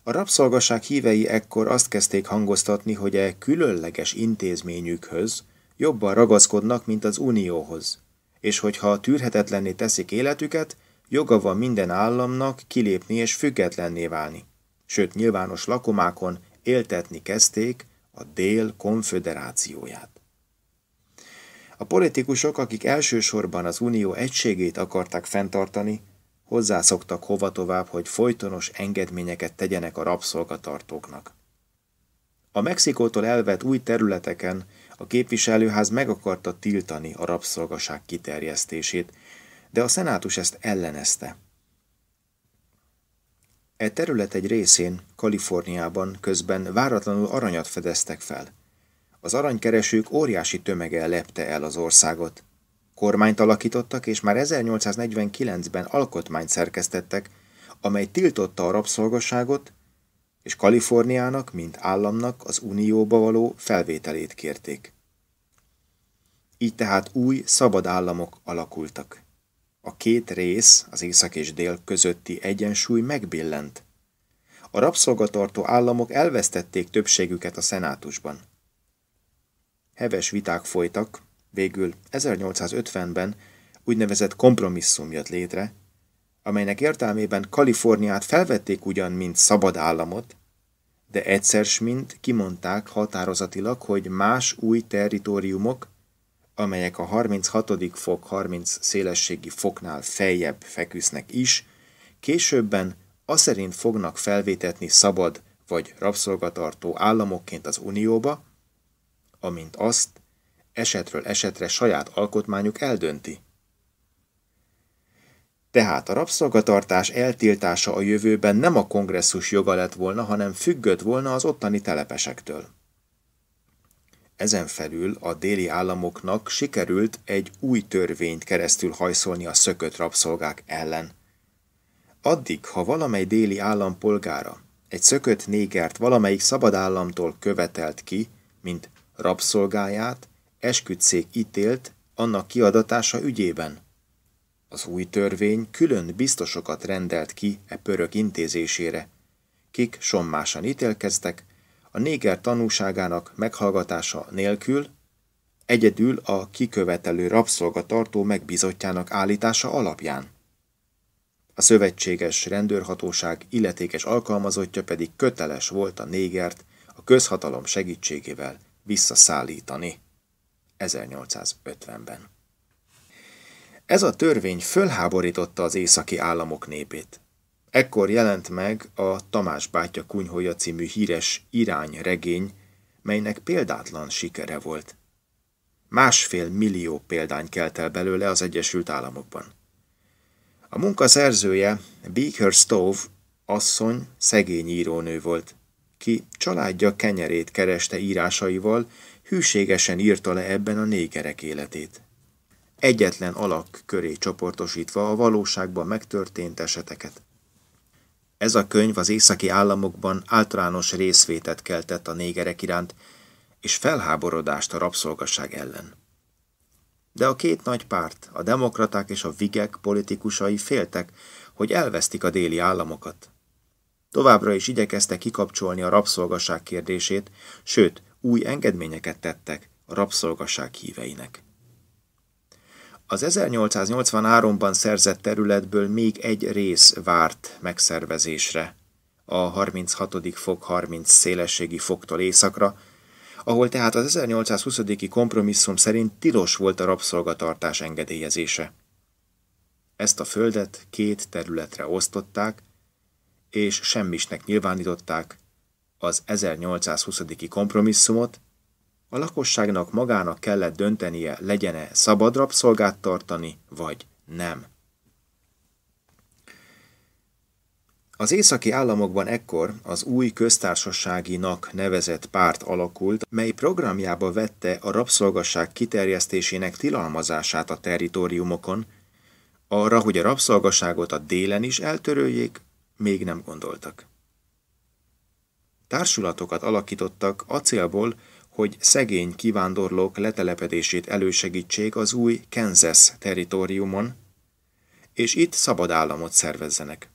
A rabszolgaság hívei ekkor azt kezdték hangoztatni, hogy e különleges intézményükhöz jobban ragaszkodnak, mint az unióhoz, és hogyha tűrhetetlenné teszik életüket, Joga van minden államnak kilépni és függetlenné válni. Sőt, nyilvános lakomákon éltetni kezdték a Dél konföderációját. A politikusok, akik elsősorban az unió egységét akarták fenntartani, hozzászoktak hova tovább, hogy folytonos engedményeket tegyenek a rabszolgatartóknak. A Mexikótól elvett új területeken a képviselőház meg akarta tiltani a rabszolgaság kiterjesztését, de a szenátus ezt ellenezte. E terület egy részén, Kaliforniában közben váratlanul aranyat fedeztek fel. Az aranykeresők óriási tömege lepte el az országot. Kormányt alakítottak, és már 1849-ben alkotmányt szerkesztettek, amely tiltotta a rabszolgasságot, és Kaliforniának, mint államnak az unióba való felvételét kérték. Így tehát új, szabad államok alakultak. A két rész, az észak és dél közötti egyensúly megbillent. A rabszolgatartó államok elvesztették többségüket a szenátusban. Heves viták folytak, végül 1850-ben úgynevezett kompromisszum jött létre, amelynek értelmében Kaliforniát felvették ugyan, mint szabad államot, de egyszer mint kimondták határozatilag, hogy más új territóriumok, amelyek a 36. fok 30 szélességi foknál feljebb feküsznek is, későbben aszerint fognak felvétetni szabad vagy rabszolgatartó államokként az Unióba, amint azt esetről esetre saját alkotmányuk eldönti. Tehát a rabszolgatartás eltiltása a jövőben nem a kongresszus joga lett volna, hanem függött volna az ottani telepesektől. Ezen felül a déli államoknak sikerült egy új törvényt keresztül hajszolni a szökött rabszolgák ellen. Addig, ha valamely déli állampolgára egy szökött négert valamelyik szabad államtól követelt ki, mint rabszolgáját, eskütszék ítélt annak kiadatása ügyében. Az új törvény külön biztosokat rendelt ki e pörök intézésére, kik sommásan ítélkeztek, a néger tanúságának meghallgatása nélkül egyedül a kikövetelő rabszolgatartó megbizottjának állítása alapján. A szövetséges rendőrhatóság illetékes alkalmazottja pedig köteles volt a négert a közhatalom segítségével visszaszállítani 1850-ben. Ez a törvény fölháborította az északi államok népét. Ekkor jelent meg a Tamás bátya kunyhója című híres irányregény, melynek példátlan sikere volt. Másfél millió példány kelt el belőle az Egyesült Államokban. A munka szerzője, Beaker Stove, asszony, szegény írónő volt, ki családja kenyerét kereste írásaival, hűségesen írta le ebben a négerek életét. Egyetlen alak köré csoportosítva a valóságban megtörtént eseteket. Ez a könyv az északi államokban általános részvétet keltett a négerek iránt, és felháborodást a rabszolgasság ellen. De a két nagy párt, a demokraták és a vigek politikusai féltek, hogy elvesztik a déli államokat. Továbbra is igyekezte kikapcsolni a rabszolgasság kérdését, sőt, új engedményeket tettek a rabszolgasság híveinek. Az 1883-ban szerzett területből még egy rész várt megszervezésre, a 36. fok 30 szélességi foktól északra, ahol tehát az 1820-i kompromisszum szerint tilos volt a rabszolgatartás engedélyezése. Ezt a földet két területre osztották, és semmisnek nyilvánították az 1820-i kompromisszumot, a lakosságnak magának kellett döntenie, legyene szabad rabszolgát tartani, vagy nem. Az északi államokban ekkor az új köztársaságinak nevezett párt alakult, mely programjába vette a rabszolgasság kiterjesztésének tilalmazását a territóriumokon, arra, hogy a rabszolgaságot a délen is eltöröljék, még nem gondoltak. Társulatokat alakítottak acélból, hogy szegény kivándorlók letelepedését elősegítsék az új Kansas teritoriumon, és itt szabad államot szervezzenek.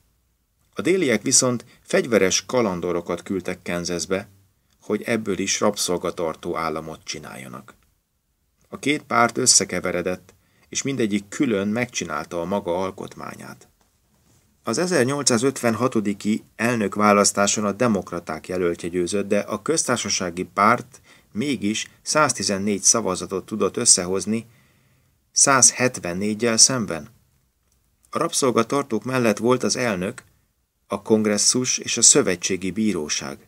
A déliek viszont fegyveres kalandorokat küldtek Kansasbe, hogy ebből is rabszolgatartó államot csináljanak. A két párt összekeveredett, és mindegyik külön megcsinálta a maga alkotmányát. Az 1856-i elnökválasztáson a demokraták jelöltje győzött, de a köztársasági párt mégis 114 szavazatot tudott összehozni 174-jel szemben. A rabszolgatartók mellett volt az elnök, a kongresszus és a szövetségi bíróság.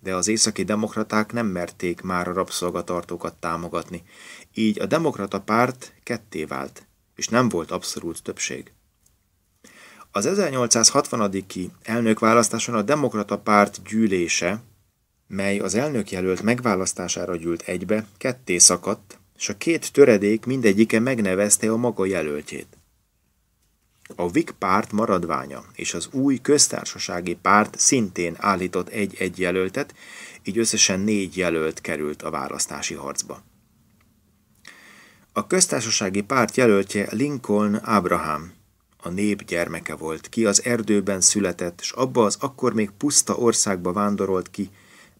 De az északi demokraták nem merték már a rabszolgatartókat támogatni, így a demokrata párt ketté vált, és nem volt abszolút többség. Az 1860-i elnökválasztáson a demokrata párt gyűlése mely az elnök jelölt megválasztására gyűlt egybe, ketté szakadt, és a két töredék mindegyike megnevezte a maga jelöltjét. A VIK párt maradványa és az új köztársasági párt szintén állított egy-egy jelöltet, így összesen négy jelölt került a választási harcba. A köztársasági párt jelöltje Lincoln Abraham, a nép gyermeke volt, ki az erdőben született, és abba az akkor még puszta országba vándorolt ki,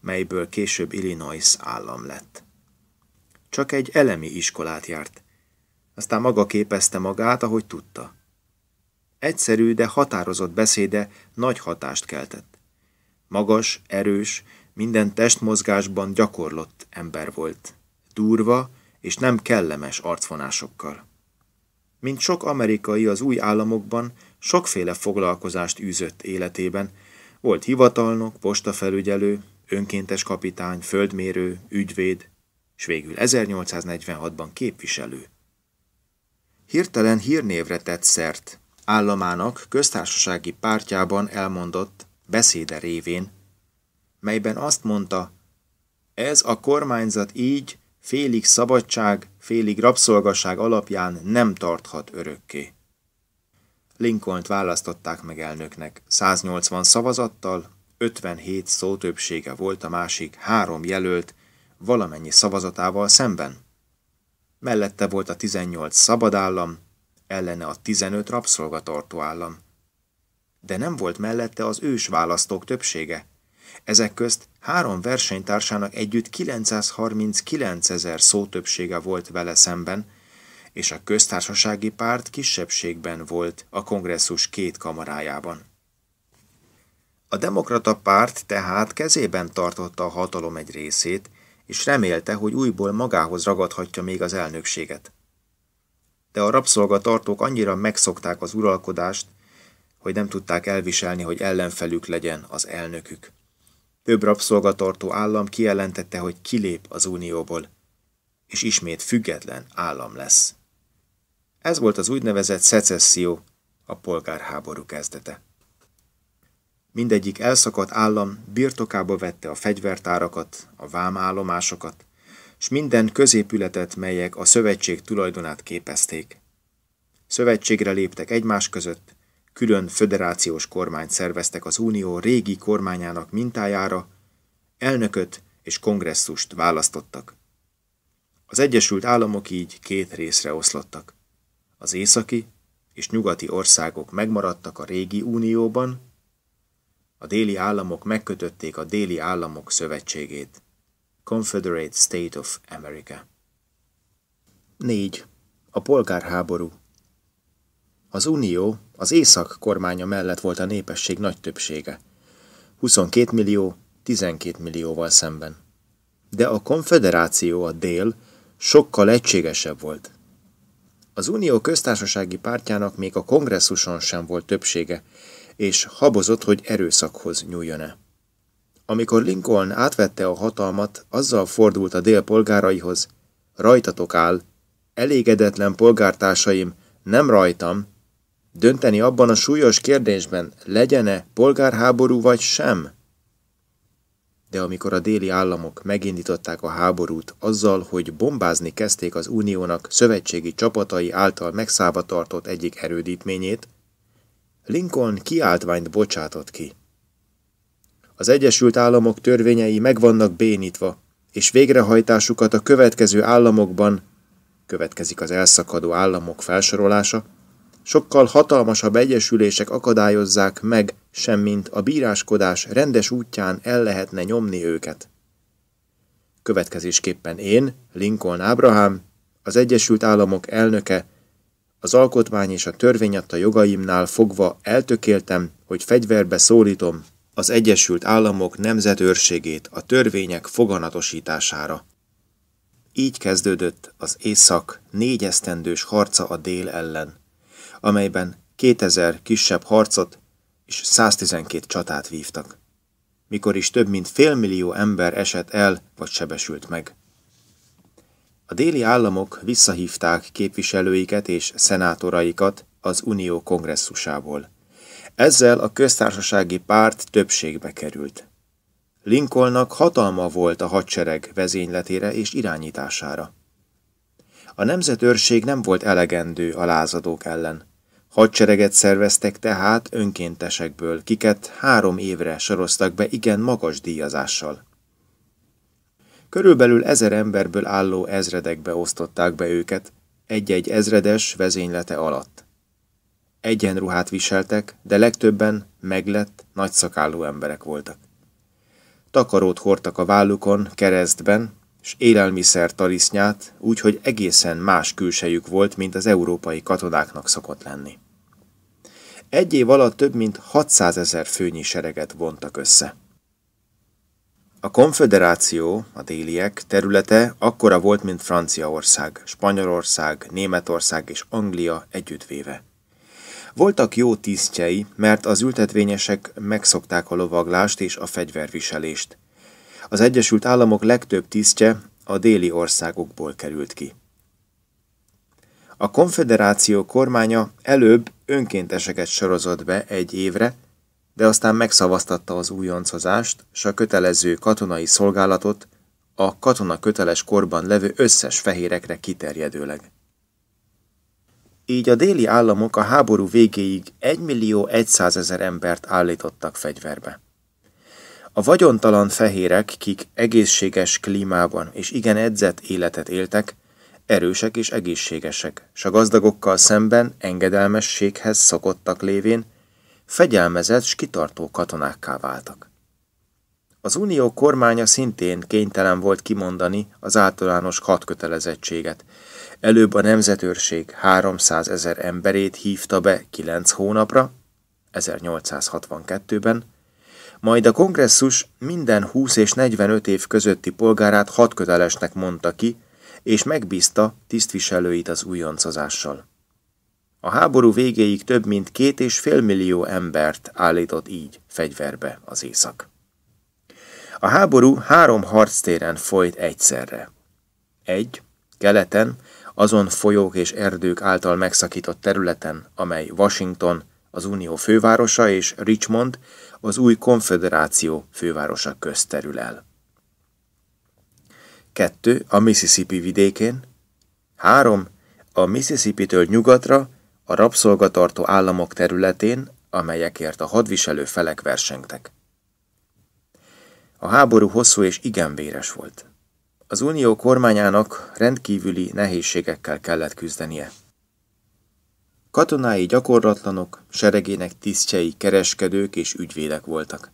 melyből később Illinois állam lett. Csak egy elemi iskolát járt, aztán maga képezte magát, ahogy tudta. Egyszerű, de határozott beszéde nagy hatást keltett. Magas, erős, minden testmozgásban gyakorlott ember volt. Durva és nem kellemes arcvonásokkal. Mint sok amerikai az új államokban, sokféle foglalkozást űzött életében, volt hivatalnok, postafelügyelő, önkéntes kapitány, földmérő, ügyvéd, és végül 1846-ban képviselő. Hirtelen hírnévre tett szert, államának köztársasági pártjában elmondott beszéde révén, melyben azt mondta, ez a kormányzat így félig szabadság, félig rabszolgaság alapján nem tarthat örökké. Lincoln-t választották meg elnöknek 180 szavazattal 57 szó többsége volt a másik három jelölt valamennyi szavazatával szemben. Mellette volt a 18 szabad állam, ellene a 15 rabszolgatartó állam. De nem volt mellette az ős választók többsége. Ezek közt három versenytársának együtt 939 ezer szó többsége volt vele szemben, és a köztársasági párt kisebbségben volt a kongresszus két kamarájában. A demokrata párt tehát kezében tartotta a hatalom egy részét, és remélte, hogy újból magához ragadhatja még az elnökséget. De a rabszolgatartók annyira megszokták az uralkodást, hogy nem tudták elviselni, hogy ellenfelük legyen az elnökük. Több rabszolgatartó állam kijelentette, hogy kilép az unióból, és ismét független állam lesz. Ez volt az úgynevezett szecesszió, a polgárháború kezdete. Mindegyik elszakadt állam birtokába vette a fegyvertárakat, a vámállomásokat, s minden középületet, melyek a szövetség tulajdonát képezték. Szövetségre léptek egymás között, külön föderációs kormányt szerveztek az Unió régi kormányának mintájára, elnököt és kongresszust választottak. Az Egyesült Államok így két részre oszlottak. Az északi és nyugati országok megmaradtak a régi unióban, a déli államok megkötötték a déli államok szövetségét. Confederate State of America. 4. A polgárháború Az Unió az Észak kormánya mellett volt a népesség nagy többsége. 22 millió 12 millióval szemben. De a konfederáció a dél sokkal egységesebb volt. Az Unió köztársasági pártjának még a kongresszuson sem volt többsége, és habozott, hogy erőszakhoz nyúljon-e. Amikor Lincoln átvette a hatalmat, azzal fordult a dél polgáraihoz, rajtatok áll, elégedetlen polgártársaim, nem rajtam, dönteni abban a súlyos kérdésben, legyene polgárháború vagy sem? De amikor a déli államok megindították a háborút azzal, hogy bombázni kezdték az uniónak szövetségi csapatai által megszáva tartott egyik erődítményét, Lincoln kiáltványt bocsátott ki. Az Egyesült Államok törvényei meg vannak bénítva, és végrehajtásukat a következő államokban, következik az elszakadó államok felsorolása, sokkal hatalmasabb egyesülések akadályozzák meg, semmint a bíráskodás rendes útján el lehetne nyomni őket. Következésképpen én, Lincoln Ábrahám, az Egyesült Államok elnöke az alkotmány és a törvény adta jogaimnál fogva eltökéltem, hogy fegyverbe szólítom az Egyesült Államok nemzetőrségét a törvények foganatosítására. Így kezdődött az észak négyesztendős harca a dél ellen, amelyben 2000 kisebb harcot és 112 csatát vívtak, mikor is több mint félmillió ember esett el vagy sebesült meg. A déli államok visszahívták képviselőiket és szenátoraikat az Unió kongresszusából. Ezzel a köztársasági párt többségbe került. Lincolnnak hatalma volt a hadsereg vezényletére és irányítására. A nemzetőrség nem volt elegendő a lázadók ellen. Hadsereget szerveztek tehát önkéntesekből, kiket három évre soroztak be igen magas díjazással. Körülbelül ezer emberből álló ezredekbe osztották be őket, egy-egy ezredes vezénylete alatt. Egyenruhát viseltek, de legtöbben meglett, nagyszakálló emberek voltak. Takarót hordtak a vállukon, keresztben, és élelmiszer talisznyát, úgyhogy egészen más külsejük volt, mint az európai katonáknak szokott lenni. Egy év alatt több mint 600 ezer főnyi sereget vontak össze. A konfederáció, a déliek területe akkora volt, mint Franciaország, Spanyolország, Németország és Anglia együttvéve. Voltak jó tisztjei, mert az ültetvényesek megszokták a lovaglást és a fegyverviselést. Az Egyesült Államok legtöbb tisztje a déli országokból került ki. A konfederáció kormánya előbb önkénteseket sorozott be egy évre, de aztán megszavaztatta az újoncozást és a kötelező katonai szolgálatot a katona köteles korban levő összes fehérekre kiterjedőleg. Így a déli államok a háború végéig 1 millió 100 ezer embert állítottak fegyverbe. A vagyontalan fehérek, kik egészséges klímában és igen edzett életet éltek, erősek és egészségesek, s a gazdagokkal szemben engedelmességhez szokottak lévén fegyelmezett s kitartó katonákká váltak. Az unió kormánya szintén kénytelen volt kimondani az általános hat kötelezettséget. Előbb a nemzetőrség 300 ezer emberét hívta be 9 hónapra, 1862-ben, majd a kongresszus minden 20 és 45 év közötti polgárát hat mondta ki, és megbízta tisztviselőit az újoncozással. A háború végéig több mint két és fél millió embert állított így fegyverbe az észak. A háború három harctéren folyt egyszerre. Egy, keleten, azon folyók és erdők által megszakított területen, amely Washington, az Unió fővárosa és Richmond, az új konfederáció fővárosa közt terül el. Kettő, a Mississippi vidékén. Három, a Mississippi-től nyugatra a rabszolgatartó államok területén, amelyekért a hadviselő felek versengtek. A háború hosszú és igen véres volt. Az unió kormányának rendkívüli nehézségekkel kellett küzdenie. Katonái gyakorlatlanok, seregének tisztjei kereskedők és ügyvédek voltak.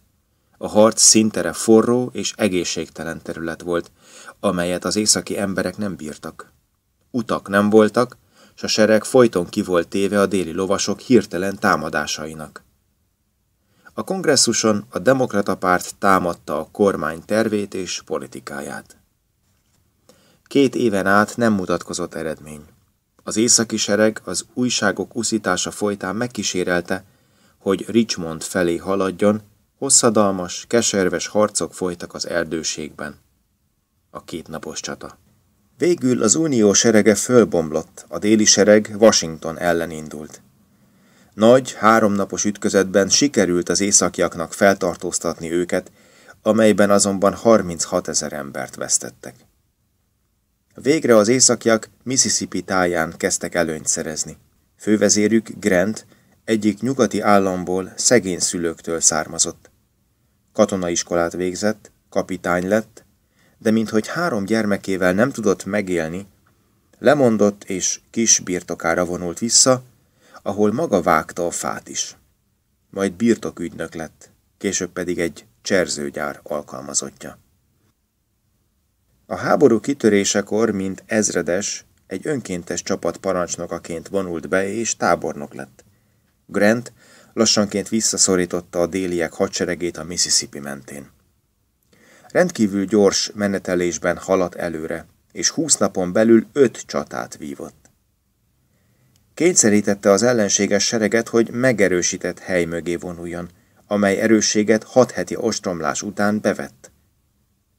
A harc szintere forró és egészségtelen terület volt, amelyet az északi emberek nem bírtak. Utak nem voltak, s a sereg folyton kivolt téve a déli lovasok hirtelen támadásainak. A kongresszuson a demokrata párt támadta a kormány tervét és politikáját. Két éven át nem mutatkozott eredmény. Az északi sereg az újságok uszítása folytán megkísérelte, hogy Richmond felé haladjon, hosszadalmas, keserves harcok folytak az erdőségben. A kétnapos csata. Végül az unió serege fölbomlott, a déli sereg Washington ellen indult. Nagy, háromnapos ütközetben sikerült az északiaknak feltartóztatni őket, amelyben azonban 36 ezer embert vesztettek. Végre az északiak Mississippi táján kezdtek előnyt szerezni. Fővezérük Grant egyik nyugati államból szegény szülőktől származott. Katonaiskolát végzett, kapitány lett, de minthogy három gyermekével nem tudott megélni, lemondott és kis birtokára vonult vissza, ahol maga vágta a fát is. Majd birtokügynök lett, később pedig egy cserzőgyár alkalmazottja. A háború kitörésekor, mint ezredes, egy önkéntes csapat parancsnokaként vonult be és tábornok lett. Grant lassanként visszaszorította a déliek hadseregét a Mississippi mentén rendkívül gyors menetelésben haladt előre, és húsz napon belül öt csatát vívott. Kényszerítette az ellenséges sereget, hogy megerősített hely mögé vonuljon, amely erősséget hat heti ostromlás után bevett.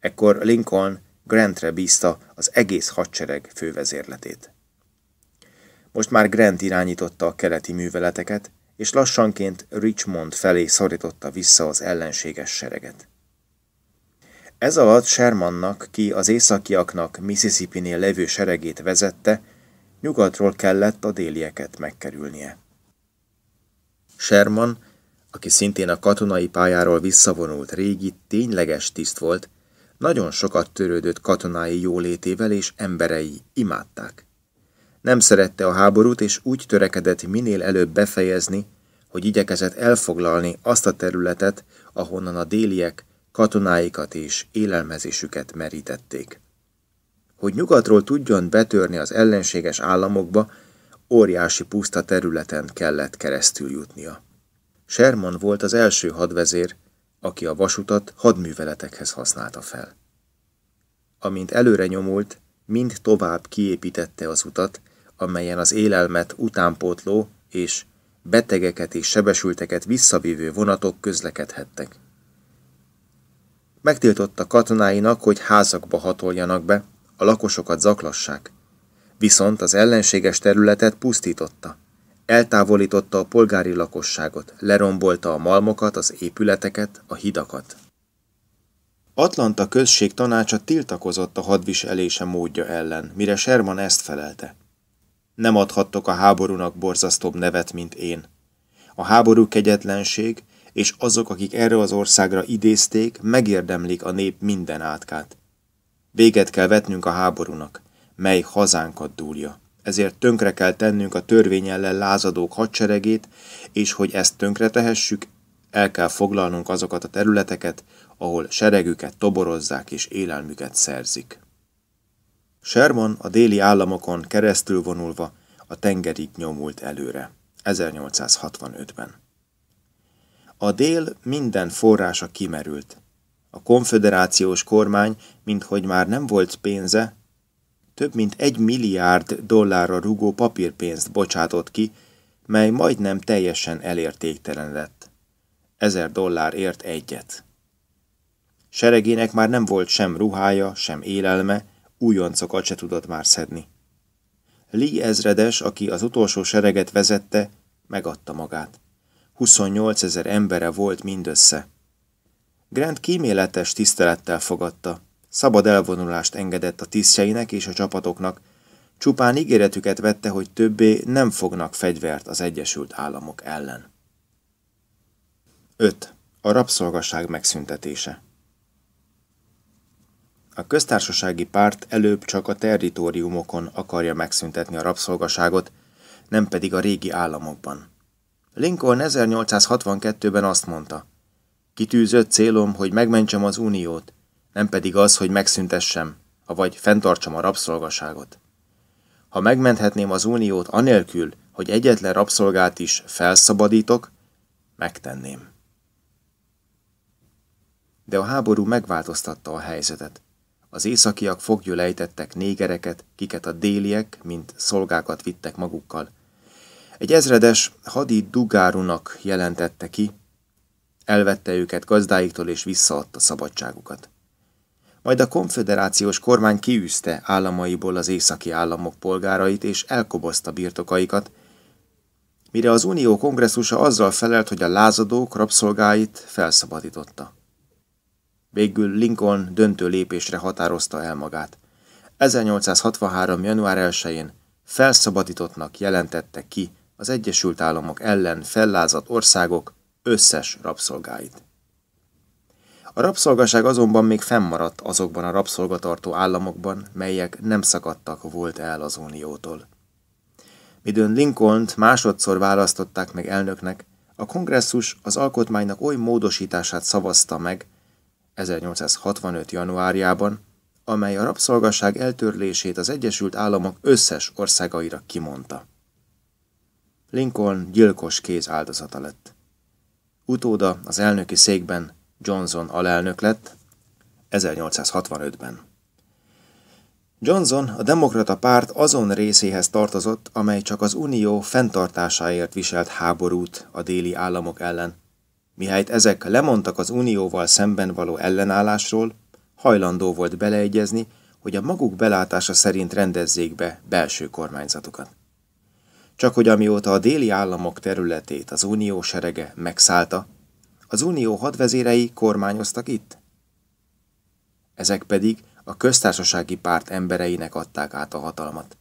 Ekkor Lincoln Grantre bízta az egész hadsereg fővezérletét. Most már Grant irányította a keleti műveleteket, és lassanként Richmond felé szorította vissza az ellenséges sereget. Ez alatt Shermannak, ki az északiaknak Mississippi-nél levő seregét vezette, nyugatról kellett a délieket megkerülnie. Sherman, aki szintén a katonai pályáról visszavonult régi, tényleges tiszt volt, nagyon sokat törődött katonái jólétével és emberei imádták. Nem szerette a háborút, és úgy törekedett minél előbb befejezni, hogy igyekezett elfoglalni azt a területet, ahonnan a déliek katonáikat és élelmezésüket merítették. Hogy nyugatról tudjon betörni az ellenséges államokba, óriási puszta területen kellett keresztül jutnia. Sherman volt az első hadvezér, aki a vasutat hadműveletekhez használta fel. Amint előre nyomult, mind tovább kiépítette az utat, amelyen az élelmet utánpótló és betegeket és sebesülteket visszavívő vonatok közlekedhettek. Megtiltotta katonáinak, hogy házakba hatoljanak be, a lakosokat zaklassák. Viszont az ellenséges területet pusztította. Eltávolította a polgári lakosságot, lerombolta a malmokat, az épületeket, a hidakat. Atlanta község tanácsa tiltakozott a hadviselése módja ellen, mire Sherman ezt felelte. Nem adhattok a háborúnak borzasztóbb nevet, mint én. A háború kegyetlenség, és azok, akik erre az országra idézték, megérdemlik a nép minden átkát. Véget kell vetnünk a háborúnak, mely hazánkat dúlja. Ezért tönkre kell tennünk a törvény ellen lázadók hadseregét, és hogy ezt tönkre tehessük, el kell foglalnunk azokat a területeket, ahol seregüket toborozzák és élelmüket szerzik. Sherman a déli államokon keresztül vonulva a tengerig nyomult előre 1865-ben. A dél minden forrása kimerült. A konfederációs kormány, minthogy már nem volt pénze, több mint egy milliárd dollárra rugó papírpénzt bocsátott ki, mely majdnem teljesen elértéktelen lett. Ezer dollár ért egyet. Seregének már nem volt sem ruhája, sem élelme, újoncokat se tudott már szedni. Lee ezredes, aki az utolsó sereget vezette, megadta magát. 28 ezer embere volt mindössze. Grant kíméletes tisztelettel fogadta, szabad elvonulást engedett a tisztjeinek és a csapatoknak, csupán ígéretüket vette, hogy többé nem fognak fegyvert az Egyesült Államok ellen. 5. A rabszolgaság megszüntetése A köztársasági párt előbb csak a territóriumokon akarja megszüntetni a rabszolgaságot, nem pedig a régi államokban. Lincoln 1862-ben azt mondta, kitűzött célom, hogy megmentsem az uniót, nem pedig az, hogy megszüntessem, avagy fenntartsam a rabszolgaságot. Ha megmenthetném az uniót anélkül, hogy egyetlen rabszolgát is felszabadítok, megtenném. De a háború megváltoztatta a helyzetet. Az északiak foggyülejtettek négereket, kiket a déliek, mint szolgákat vittek magukkal, egy ezredes hadi dugárunak jelentette ki, elvette őket gazdáiktól és visszaadta szabadságukat. Majd a konfederációs kormány kiűzte államaiból az északi államok polgárait és elkobozta birtokaikat, mire az Unió kongresszusa azzal felelt, hogy a lázadók rabszolgáit felszabadította. Végül Lincoln döntő lépésre határozta el magát. 1863. január 1-én felszabadítottnak jelentette ki az Egyesült Államok ellen fellázadt országok összes rabszolgáit. A rabszolgaság azonban még fennmaradt azokban a rabszolgatartó államokban, melyek nem szakadtak volt el az Uniótól. Midőn lincoln másodszor választották meg elnöknek, a kongresszus az alkotmánynak oly módosítását szavazta meg 1865. januárjában, amely a rabszolgaság eltörlését az Egyesült Államok összes országaira kimondta. Lincoln gyilkos kéz áldozata lett. Utóda az elnöki székben Johnson alelnök lett 1865-ben. Johnson a demokrata párt azon részéhez tartozott, amely csak az unió fenntartásáért viselt háborút a déli államok ellen. Mihelyt ezek lemondtak az unióval szemben való ellenállásról, hajlandó volt beleegyezni, hogy a maguk belátása szerint rendezzék be belső kormányzatukat. Csak hogy amióta a déli államok területét az unió serege megszállta, az unió hadvezérei kormányoztak itt. Ezek pedig a köztársasági párt embereinek adták át a hatalmat.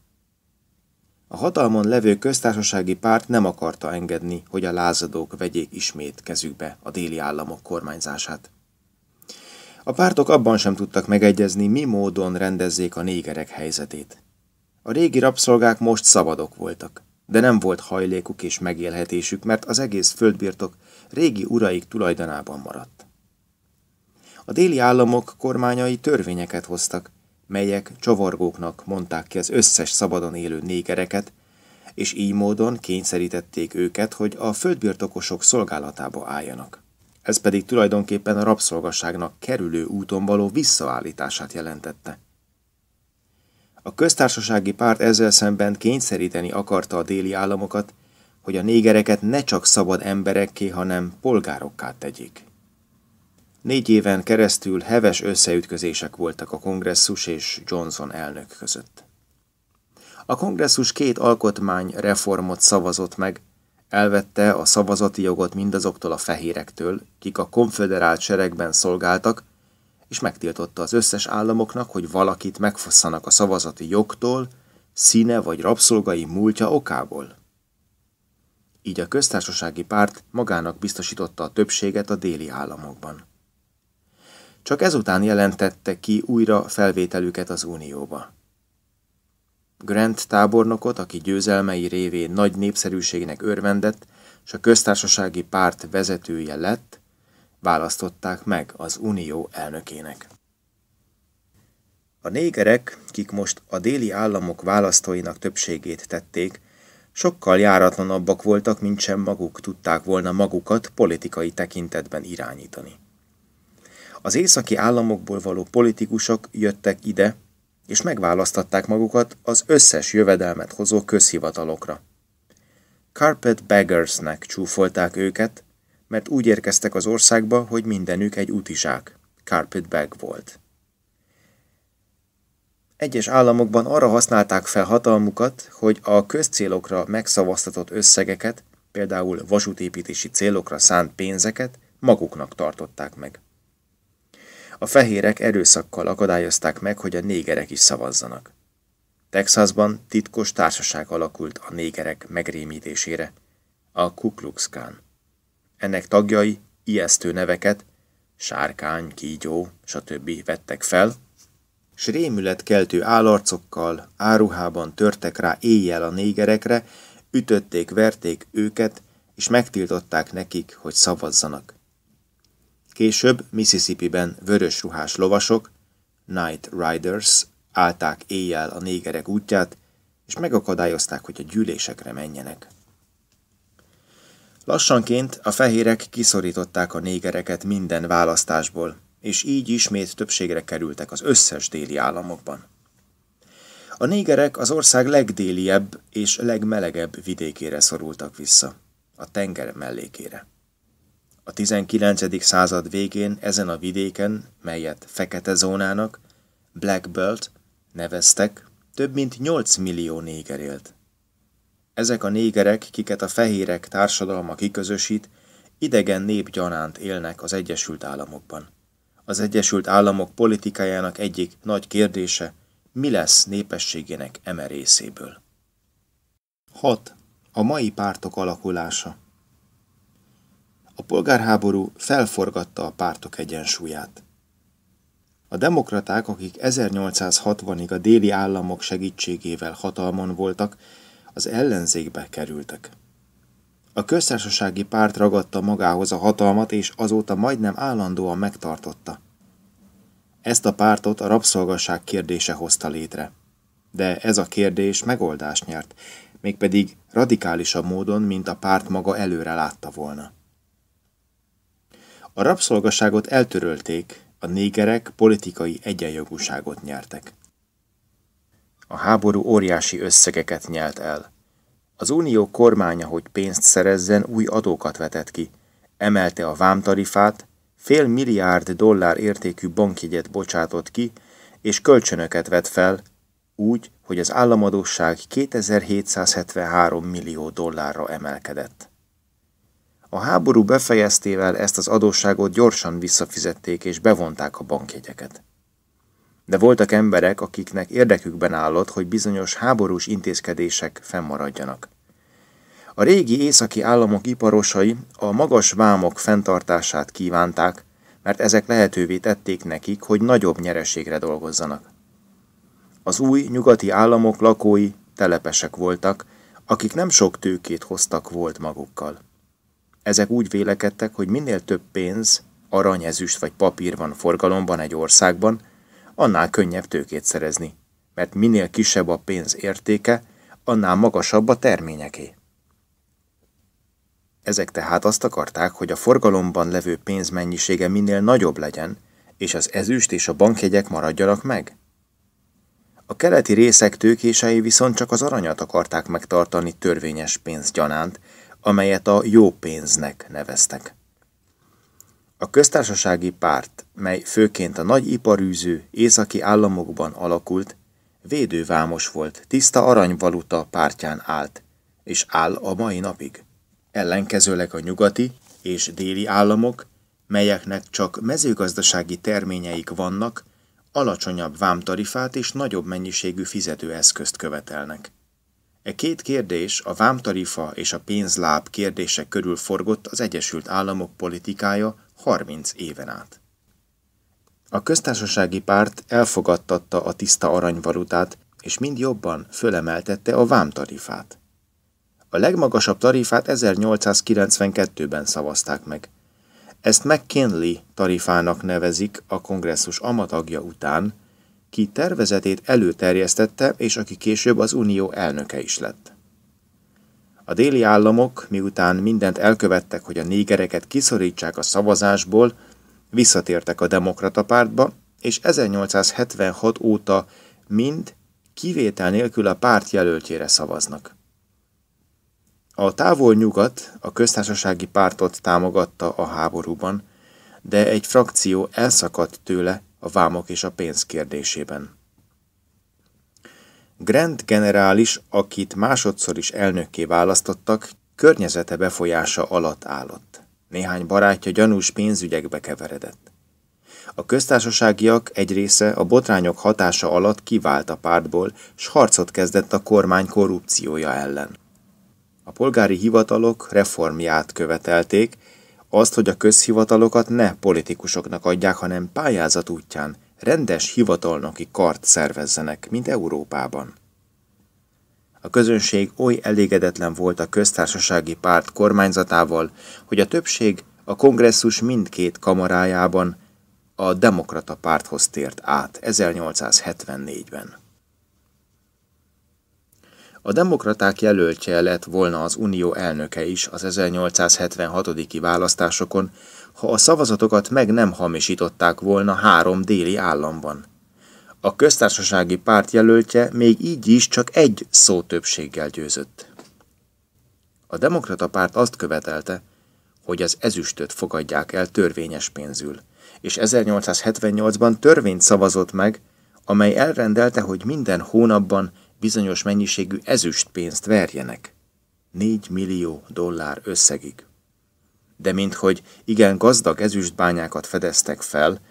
A hatalmon levő köztársasági párt nem akarta engedni, hogy a lázadók vegyék ismét kezükbe a déli államok kormányzását. A pártok abban sem tudtak megegyezni, mi módon rendezzék a négerek helyzetét. A régi rabszolgák most szabadok voltak de nem volt hajlékuk és megélhetésük, mert az egész földbirtok régi uraik tulajdonában maradt. A déli államok kormányai törvényeket hoztak, melyek csavargóknak mondták ki az összes szabadon élő négereket, és így módon kényszerítették őket, hogy a földbirtokosok szolgálatába álljanak. Ez pedig tulajdonképpen a rabszolgasságnak kerülő úton való visszaállítását jelentette. A köztársasági párt ezzel szemben kényszeríteni akarta a déli államokat, hogy a négereket ne csak szabad emberekké, hanem polgárokká tegyék. Négy éven keresztül heves összeütközések voltak a kongresszus és Johnson elnök között. A kongresszus két alkotmány reformot szavazott meg, elvette a szavazati jogot mindazoktól a fehérektől, kik a konfederált seregben szolgáltak, és megtiltotta az összes államoknak, hogy valakit megfosszanak a szavazati jogtól, színe vagy rabszolgai múltja okából. Így a köztársasági párt magának biztosította a többséget a déli államokban. Csak ezután jelentette ki újra felvételüket az Unióba. Grant tábornokot, aki győzelmei révén nagy népszerűségnek örvendett, és a köztársasági párt vezetője lett, választották meg az unió elnökének. A négerek, kik most a déli államok választóinak többségét tették, sokkal járatlanabbak voltak, mint sem maguk tudták volna magukat politikai tekintetben irányítani. Az északi államokból való politikusok jöttek ide, és megválasztatták magukat az összes jövedelmet hozó közhivatalokra. Carpet baggersnek csúfolták őket, mert úgy érkeztek az országba, hogy mindenük egy utizsák, carpetbag volt. Egyes államokban arra használták fel hatalmukat, hogy a közcélokra megszavaztatott összegeket, például vasútépítési célokra szánt pénzeket maguknak tartották meg. A fehérek erőszakkal akadályozták meg, hogy a négerek is szavazzanak. Texasban titkos társaság alakult a négerek megrémítésére, a Ku Klux Klan. Ennek tagjai ijesztő neveket, sárkány, kígyó, stb. vettek fel, s rémületkeltő állarcokkal, áruhában törtek rá éjjel a négerekre, ütötték, verték őket, és megtiltották nekik, hogy szavazzanak. Később Mississippi-ben vörösruhás lovasok, Night Riders, állták éjjel a négerek útját, és megakadályozták, hogy a gyűlésekre menjenek. Lassanként a fehérek kiszorították a négereket minden választásból, és így ismét többségre kerültek az összes déli államokban. A négerek az ország legdéliebb és legmelegebb vidékére szorultak vissza, a tenger mellékére. A 19. század végén ezen a vidéken, melyet fekete zónának, Black Belt neveztek, több mint 8 millió néger élt. Ezek a négerek, kiket a fehérek társadalma kiközösít, idegen népgyanánt élnek az Egyesült Államokban. Az Egyesült Államok politikájának egyik nagy kérdése, mi lesz népességének eme részéből. 6. A mai pártok alakulása A polgárháború felforgatta a pártok egyensúlyát. A demokraták, akik 1860-ig a déli államok segítségével hatalmon voltak, az ellenzékbe kerültek. A köztársasági párt ragadta magához a hatalmat, és azóta majdnem állandóan megtartotta. Ezt a pártot a rabszolgasság kérdése hozta létre. De ez a kérdés megoldást nyert, mégpedig radikálisabb módon, mint a párt maga előre látta volna. A rabszolgaságot eltörölték, a négerek politikai egyenjogúságot nyertek a háború óriási összegeket nyelt el. Az unió kormánya, hogy pénzt szerezzen, új adókat vetett ki. Emelte a vámtarifát, fél milliárd dollár értékű bankjegyet bocsátott ki, és kölcsönöket vett fel, úgy, hogy az államadóság 2773 millió dollárra emelkedett. A háború befejeztével ezt az adósságot gyorsan visszafizették és bevonták a bankjegyeket de voltak emberek, akiknek érdekükben állott, hogy bizonyos háborús intézkedések fennmaradjanak. A régi északi államok iparosai a magas vámok fenntartását kívánták, mert ezek lehetővé tették nekik, hogy nagyobb nyereségre dolgozzanak. Az új nyugati államok lakói telepesek voltak, akik nem sok tőkét hoztak volt magukkal. Ezek úgy vélekedtek, hogy minél több pénz, arany, ezüst vagy papír van forgalomban egy országban, annál könnyebb tőkét szerezni, mert minél kisebb a pénz értéke, annál magasabb a terményeké. Ezek tehát azt akarták, hogy a forgalomban levő pénz mennyisége minél nagyobb legyen, és az ezüst és a bankjegyek maradjanak meg. A keleti részek tőkései viszont csak az aranyat akarták megtartani törvényes pénzgyanánt, amelyet a jó pénznek neveztek. A köztársasági párt, mely főként a nagy iparűző északi államokban alakult, védővámos volt, tiszta aranyvaluta pártján állt, és áll a mai napig. Ellenkezőleg a nyugati és déli államok, melyeknek csak mezőgazdasági terményeik vannak, alacsonyabb vámtarifát és nagyobb mennyiségű fizetőeszközt követelnek. E két kérdés, a vámtarifa és a pénzláb kérdése körül forgott az Egyesült Államok politikája 30 éven át. A köztársasági párt elfogadtatta a tiszta aranyvalutát, és mind jobban fölemeltette a vámtarifát. A legmagasabb tarifát 1892-ben szavazták meg. Ezt McKinley tarifának nevezik a kongresszus amatagja után, ki tervezetét előterjesztette, és aki később az unió elnöke is lett. A déli államok, miután mindent elkövettek, hogy a négereket kiszorítsák a szavazásból, visszatértek a demokrata pártba, és 1876 óta mind kivétel nélkül a párt jelöltjére szavaznak. A távol nyugat a köztársasági pártot támogatta a háborúban, de egy frakció elszakadt tőle a vámok és a pénz kérdésében. Grant generális, akit másodszor is elnökké választottak, környezete befolyása alatt állott. Néhány barátja gyanús pénzügyekbe keveredett. A köztársaságiak egy része a botrányok hatása alatt kivált a pártból, s harcot kezdett a kormány korrupciója ellen. A polgári hivatalok reformját követelték, azt, hogy a közhivatalokat ne politikusoknak adják, hanem pályázat útján rendes hivatalnoki kart szervezzenek, mint Európában. A közönség oly elégedetlen volt a köztársasági párt kormányzatával, hogy a többség a kongresszus mindkét kamarájában a demokrata párthoz tért át 1874-ben. A demokraták jelöltje lett volna az unió elnöke is az 1876-i választásokon, ha a szavazatokat meg nem hamisították volna három déli államban. A köztársasági párt jelöltje még így is csak egy szó többséggel győzött. A demokrata párt azt követelte, hogy az ezüstöt fogadják el törvényes pénzül, és 1878-ban törvényt szavazott meg, amely elrendelte, hogy minden hónapban bizonyos mennyiségű ezüstpénzt verjenek. 4 millió dollár összegig. De minthogy igen gazdag ezüstbányákat fedeztek fel,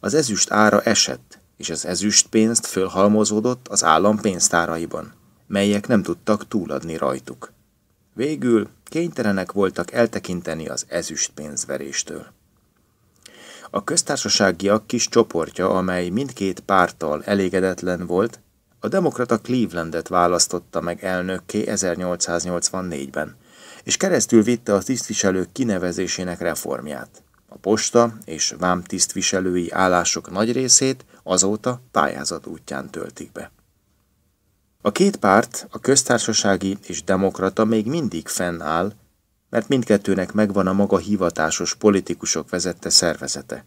az ezüst ára esett, és az ezüstpénzt fölhalmozódott az állam pénztáraiban, melyek nem tudtak túladni rajtuk. Végül kénytelenek voltak eltekinteni az ezüst pénzveréstől. A köztársaságiak kis csoportja, amely mindkét párttal elégedetlen volt, a demokrata Clevelandet választotta meg elnökké 1884-ben, és keresztül vitte a tisztviselők kinevezésének reformját. A posta és vám tisztviselői állások nagy részét azóta pályázat útján töltik be. A két párt, a köztársasági és demokrata még mindig fennáll, mert mindkettőnek megvan a maga hivatásos politikusok vezette szervezete,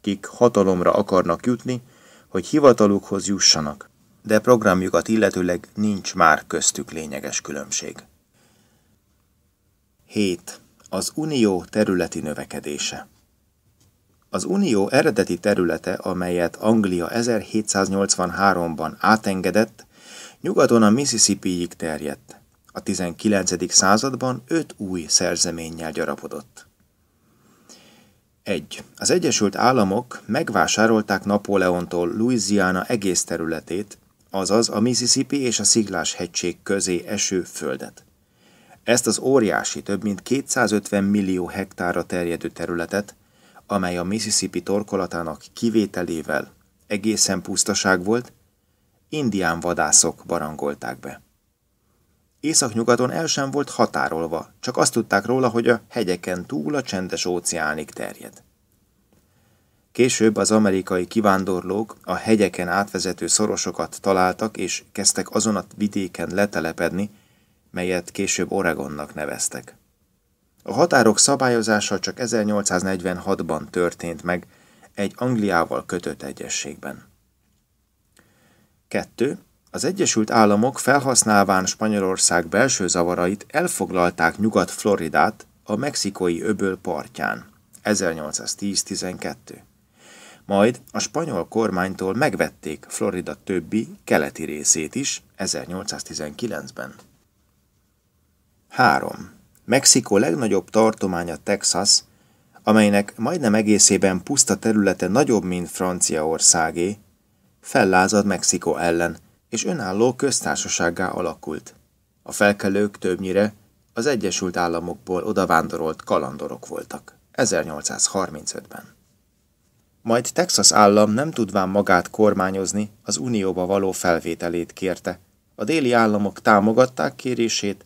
kik hatalomra akarnak jutni, hogy hivatalukhoz jussanak, de programjukat illetőleg nincs már köztük lényeges különbség. 7. Az unió területi növekedése Az unió eredeti területe, amelyet Anglia 1783-ban átengedett, nyugaton a Mississippi-ig terjedt. A 19. században öt új szerzeménnyel gyarapodott. 1. Az Egyesült Államok megvásárolták Napóleontól Louisiana egész területét, azaz a Mississippi és a Sziglás hegység közé eső földet. Ezt az óriási, több mint 250 millió hektára terjedő területet, amely a Mississippi torkolatának kivételével egészen pusztaság volt, indián vadászok barangolták be. Északnyugaton el sem volt határolva, csak azt tudták róla, hogy a hegyeken túl a csendes óceánig terjed. Később az amerikai kivándorlók a hegyeken átvezető szorosokat találtak, és kezdtek azon a vidéken letelepedni, melyet később Oregonnak neveztek. A határok szabályozása csak 1846-ban történt meg, egy Angliával kötött egyességben. 2. Az Egyesült Államok felhasználván Spanyolország belső zavarait elfoglalták Nyugat-Floridát a mexikói öböl partján 1810-12 majd a spanyol kormánytól megvették Florida többi keleti részét is 1819-ben. 3. Mexikó legnagyobb tartománya Texas, amelynek majdnem egészében puszta területe nagyobb, mint Franciaországé, fellázad Mexikó ellen, és önálló köztársasággá alakult. A felkelők többnyire az Egyesült Államokból odavándorolt kalandorok voltak 1835-ben majd Texas állam nem tudván magát kormányozni, az unióba való felvételét kérte. A déli államok támogatták kérését,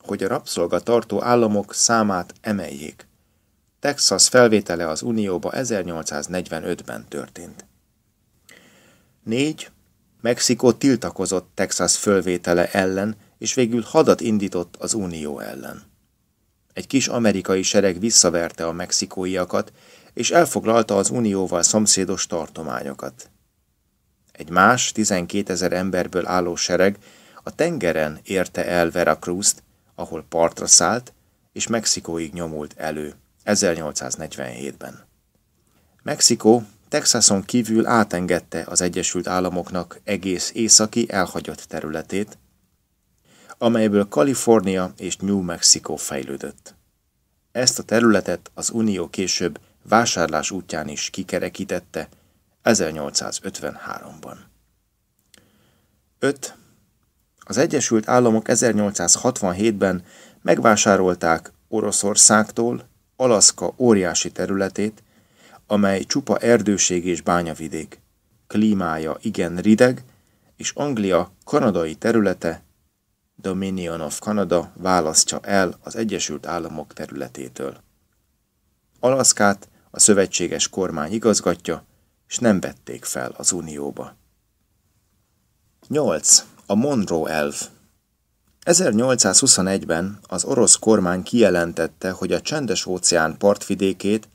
hogy a rabszolgatartó államok számát emeljék. Texas felvétele az unióba 1845-ben történt. 4. Mexikó tiltakozott Texas fölvétele ellen, és végül hadat indított az unió ellen. Egy kis amerikai sereg visszaverte a mexikóiakat, és elfoglalta az Unióval szomszédos tartományokat. Egy más 12 ezer emberből álló sereg a tengeren érte el Veracruz-t, ahol partra szállt, és Mexikóig nyomult elő 1847-ben. Mexikó Texason kívül átengedte az Egyesült Államoknak egész északi elhagyott területét, amelyből Kalifornia és New Mexico fejlődött. Ezt a területet az Unió később vásárlás útján is kikerekítette 1853-ban. 5. Az Egyesült Államok 1867-ben megvásárolták Oroszországtól Alaszka óriási területét, amely csupa erdőség és bányavidék. Klímája igen rideg, és Anglia kanadai területe, Dominion of Canada választja el az Egyesült Államok területétől. Alaszkát a szövetséges kormány igazgatja, és nem vették fel az Unióba. 8. A Monroe elv 1821-ben az orosz kormány kijelentette, hogy a Csendes-óceán partvidékét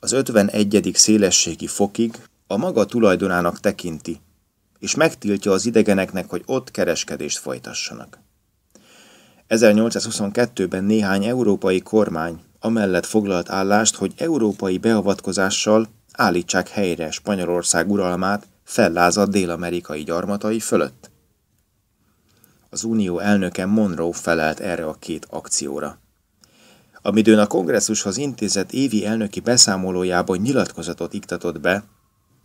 az 51. szélességi fokig a maga tulajdonának tekinti, és megtiltja az idegeneknek, hogy ott kereskedést folytassanak. 1822-ben néhány európai kormány amellett foglalt állást, hogy európai beavatkozással állítsák helyre Spanyolország uralmát fellázadt dél-amerikai gyarmatai fölött. Az unió elnöke Monroe felelt erre a két akcióra. Amidőn a kongresszushoz intézett évi elnöki beszámolójában nyilatkozatot iktatott be,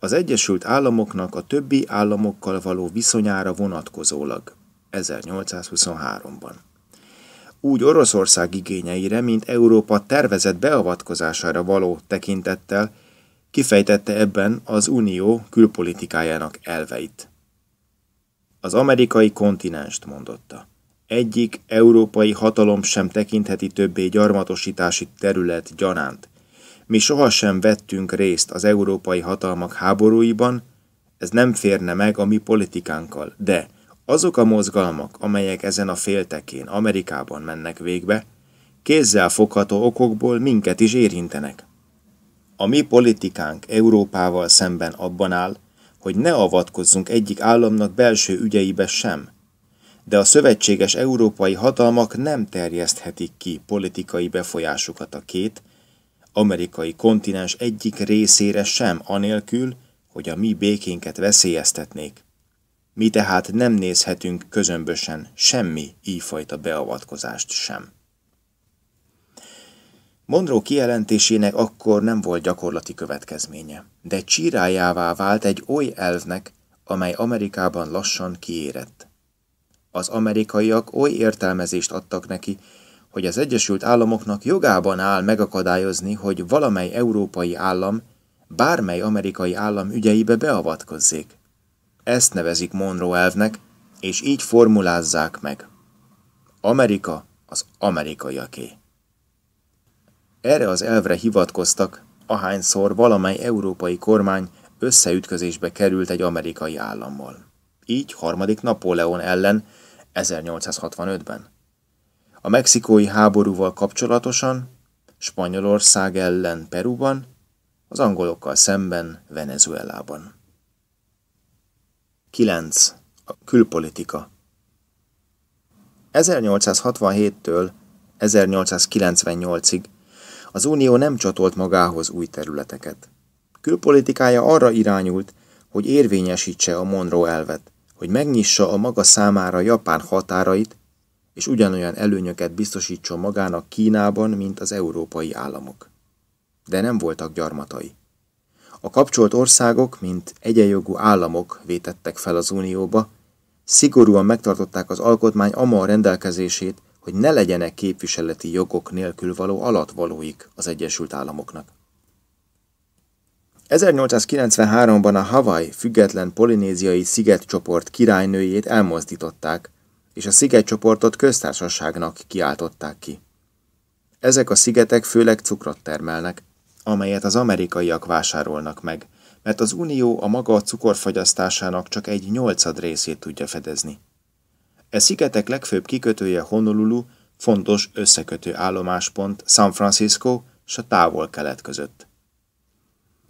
az Egyesült Államoknak a többi államokkal való viszonyára vonatkozólag 1823-ban úgy Oroszország igényeire, mint Európa tervezett beavatkozására való tekintettel, kifejtette ebben az Unió külpolitikájának elveit. Az amerikai kontinenst mondotta. Egyik európai hatalom sem tekintheti többé gyarmatosítási terület gyanánt. Mi sohasem vettünk részt az európai hatalmak háborúiban, ez nem férne meg a mi politikánkkal, de – azok a mozgalmak, amelyek ezen a féltekén Amerikában mennek végbe, kézzel fogható okokból minket is érintenek. A mi politikánk Európával szemben abban áll, hogy ne avatkozzunk egyik államnak belső ügyeibe sem, de a szövetséges európai hatalmak nem terjeszthetik ki politikai befolyásukat a két, amerikai kontinens egyik részére sem anélkül, hogy a mi békénket veszélyeztetnék. Mi tehát nem nézhetünk közömbösen semmi ífajta beavatkozást sem. Monroe kijelentésének akkor nem volt gyakorlati következménye, de csírájává vált egy oly elvnek, amely Amerikában lassan kiérett. Az amerikaiak oly értelmezést adtak neki, hogy az Egyesült Államoknak jogában áll megakadályozni, hogy valamely európai állam bármely amerikai állam ügyeibe beavatkozzék. Ezt nevezik Monroe elvnek, és így formulázzák meg. Amerika az amerikaiaké. Erre az elvre hivatkoztak, ahányszor valamely európai kormány összeütközésbe került egy amerikai állammal. Így harmadik Napóleon ellen 1865-ben. A mexikói háborúval kapcsolatosan, Spanyolország ellen Peruban, az angolokkal szemben Venezuelában. 9. A külpolitika 1867-től 1898-ig az Unió nem csatolt magához új területeket. Külpolitikája arra irányult, hogy érvényesítse a Monroe elvet, hogy megnyissa a maga számára Japán határait, és ugyanolyan előnyöket biztosítson magának Kínában, mint az európai államok. De nem voltak gyarmatai. A kapcsolt országok, mint egyenjogú államok vétettek fel az Unióba, szigorúan megtartották az alkotmány ama a rendelkezését, hogy ne legyenek képviseleti jogok nélkül való alatvalóik az Egyesült Államoknak. 1893-ban a Hawaii független polinéziai szigetcsoport királynőjét elmozdították, és a szigetcsoportot köztársaságnak kiáltották ki. Ezek a szigetek főleg cukrot termelnek, amelyet az amerikaiak vásárolnak meg, mert az Unió a maga cukorfogyasztásának csak egy nyolcad részét tudja fedezni. E szigetek legfőbb kikötője Honolulu, fontos összekötő állomáspont San Francisco és a távol-kelet között.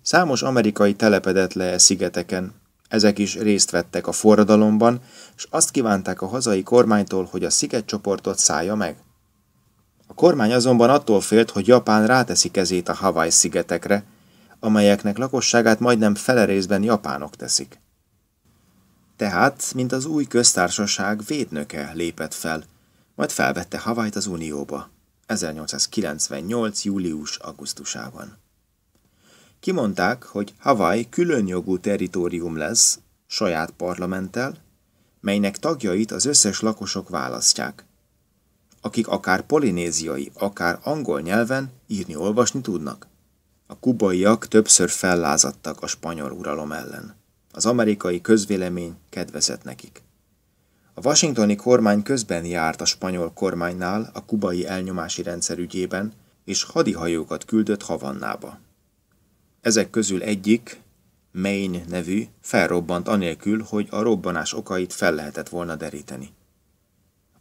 Számos amerikai telepedett le e szigeteken, ezek is részt vettek a forradalomban, és azt kívánták a hazai kormánytól, hogy a szigetcsoportot szállja meg. A kormány azonban attól félt, hogy Japán ráteszi kezét a Hawaii-szigetekre, amelyeknek lakosságát majdnem fele részben japánok teszik. Tehát, mint az új köztársaság védnöke lépett fel, majd felvette Havajt az Unióba 1898. július-augusztusában. Kimondták, hogy Hawaii különjogú teritorium lesz, saját parlamenttel, melynek tagjait az összes lakosok választják, akik akár polinéziai, akár angol nyelven írni-olvasni tudnak. A kubaiak többször fellázadtak a spanyol uralom ellen. Az amerikai közvélemény kedvezett nekik. A washingtoni kormány közben járt a spanyol kormánynál a kubai elnyomási rendszer ügyében, és hadihajókat küldött Havannába. Ezek közül egyik, Maine nevű, felrobbant anélkül, hogy a robbanás okait fel lehetett volna deríteni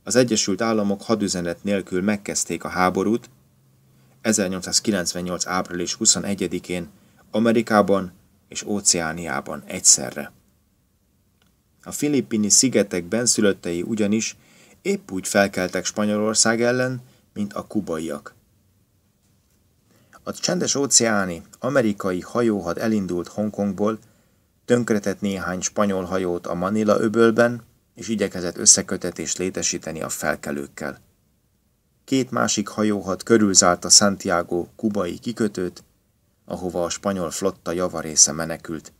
az Egyesült Államok hadüzenet nélkül megkezdték a háborút, 1898. április 21-én Amerikában és Óceániában egyszerre. A filippini szigetek benszülöttei ugyanis épp úgy felkeltek Spanyolország ellen, mint a kubaiak. A csendes óceáni amerikai hajóhad elindult Hongkongból, tönkretett néhány spanyol hajót a Manila öbölben, és igyekezett összekötetést létesíteni a felkelőkkel. Két másik hajóhat körülzárta Santiago kubai kikötőt, ahova a spanyol flotta javarésze menekült,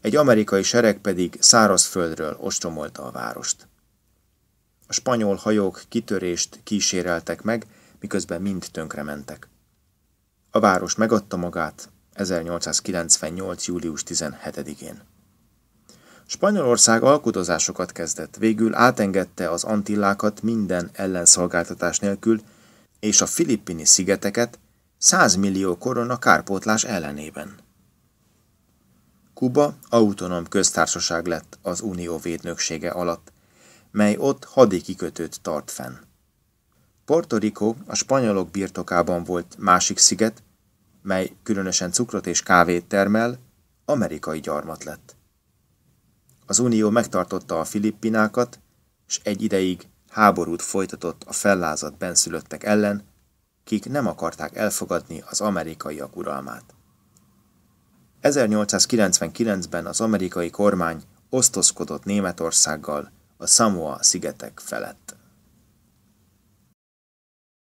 egy amerikai sereg pedig szárazföldről ostromolta a várost. A spanyol hajók kitörést kíséreltek meg, miközben mind tönkrementek. A város megadta magát 1898. július 17-én. Spanyolország alkudozásokat kezdett, végül átengedte az Antillákat minden ellenszolgáltatás nélkül, és a filippini szigeteket 100 millió korona kárpótlás ellenében. Kuba autonóm köztársaság lett az unió védnöksége alatt, mely ott kikötőt tart fenn. Puerto Rico a spanyolok birtokában volt másik sziget, mely különösen cukrot és kávét termel, amerikai gyarmat lett. Az Unió megtartotta a Filippinákat, és egy ideig háborút folytatott a fellázadt benszülöttek ellen, kik nem akarták elfogadni az amerikaiak uralmát. 1899-ben az amerikai kormány osztozkodott Németországgal a Samoa szigetek felett.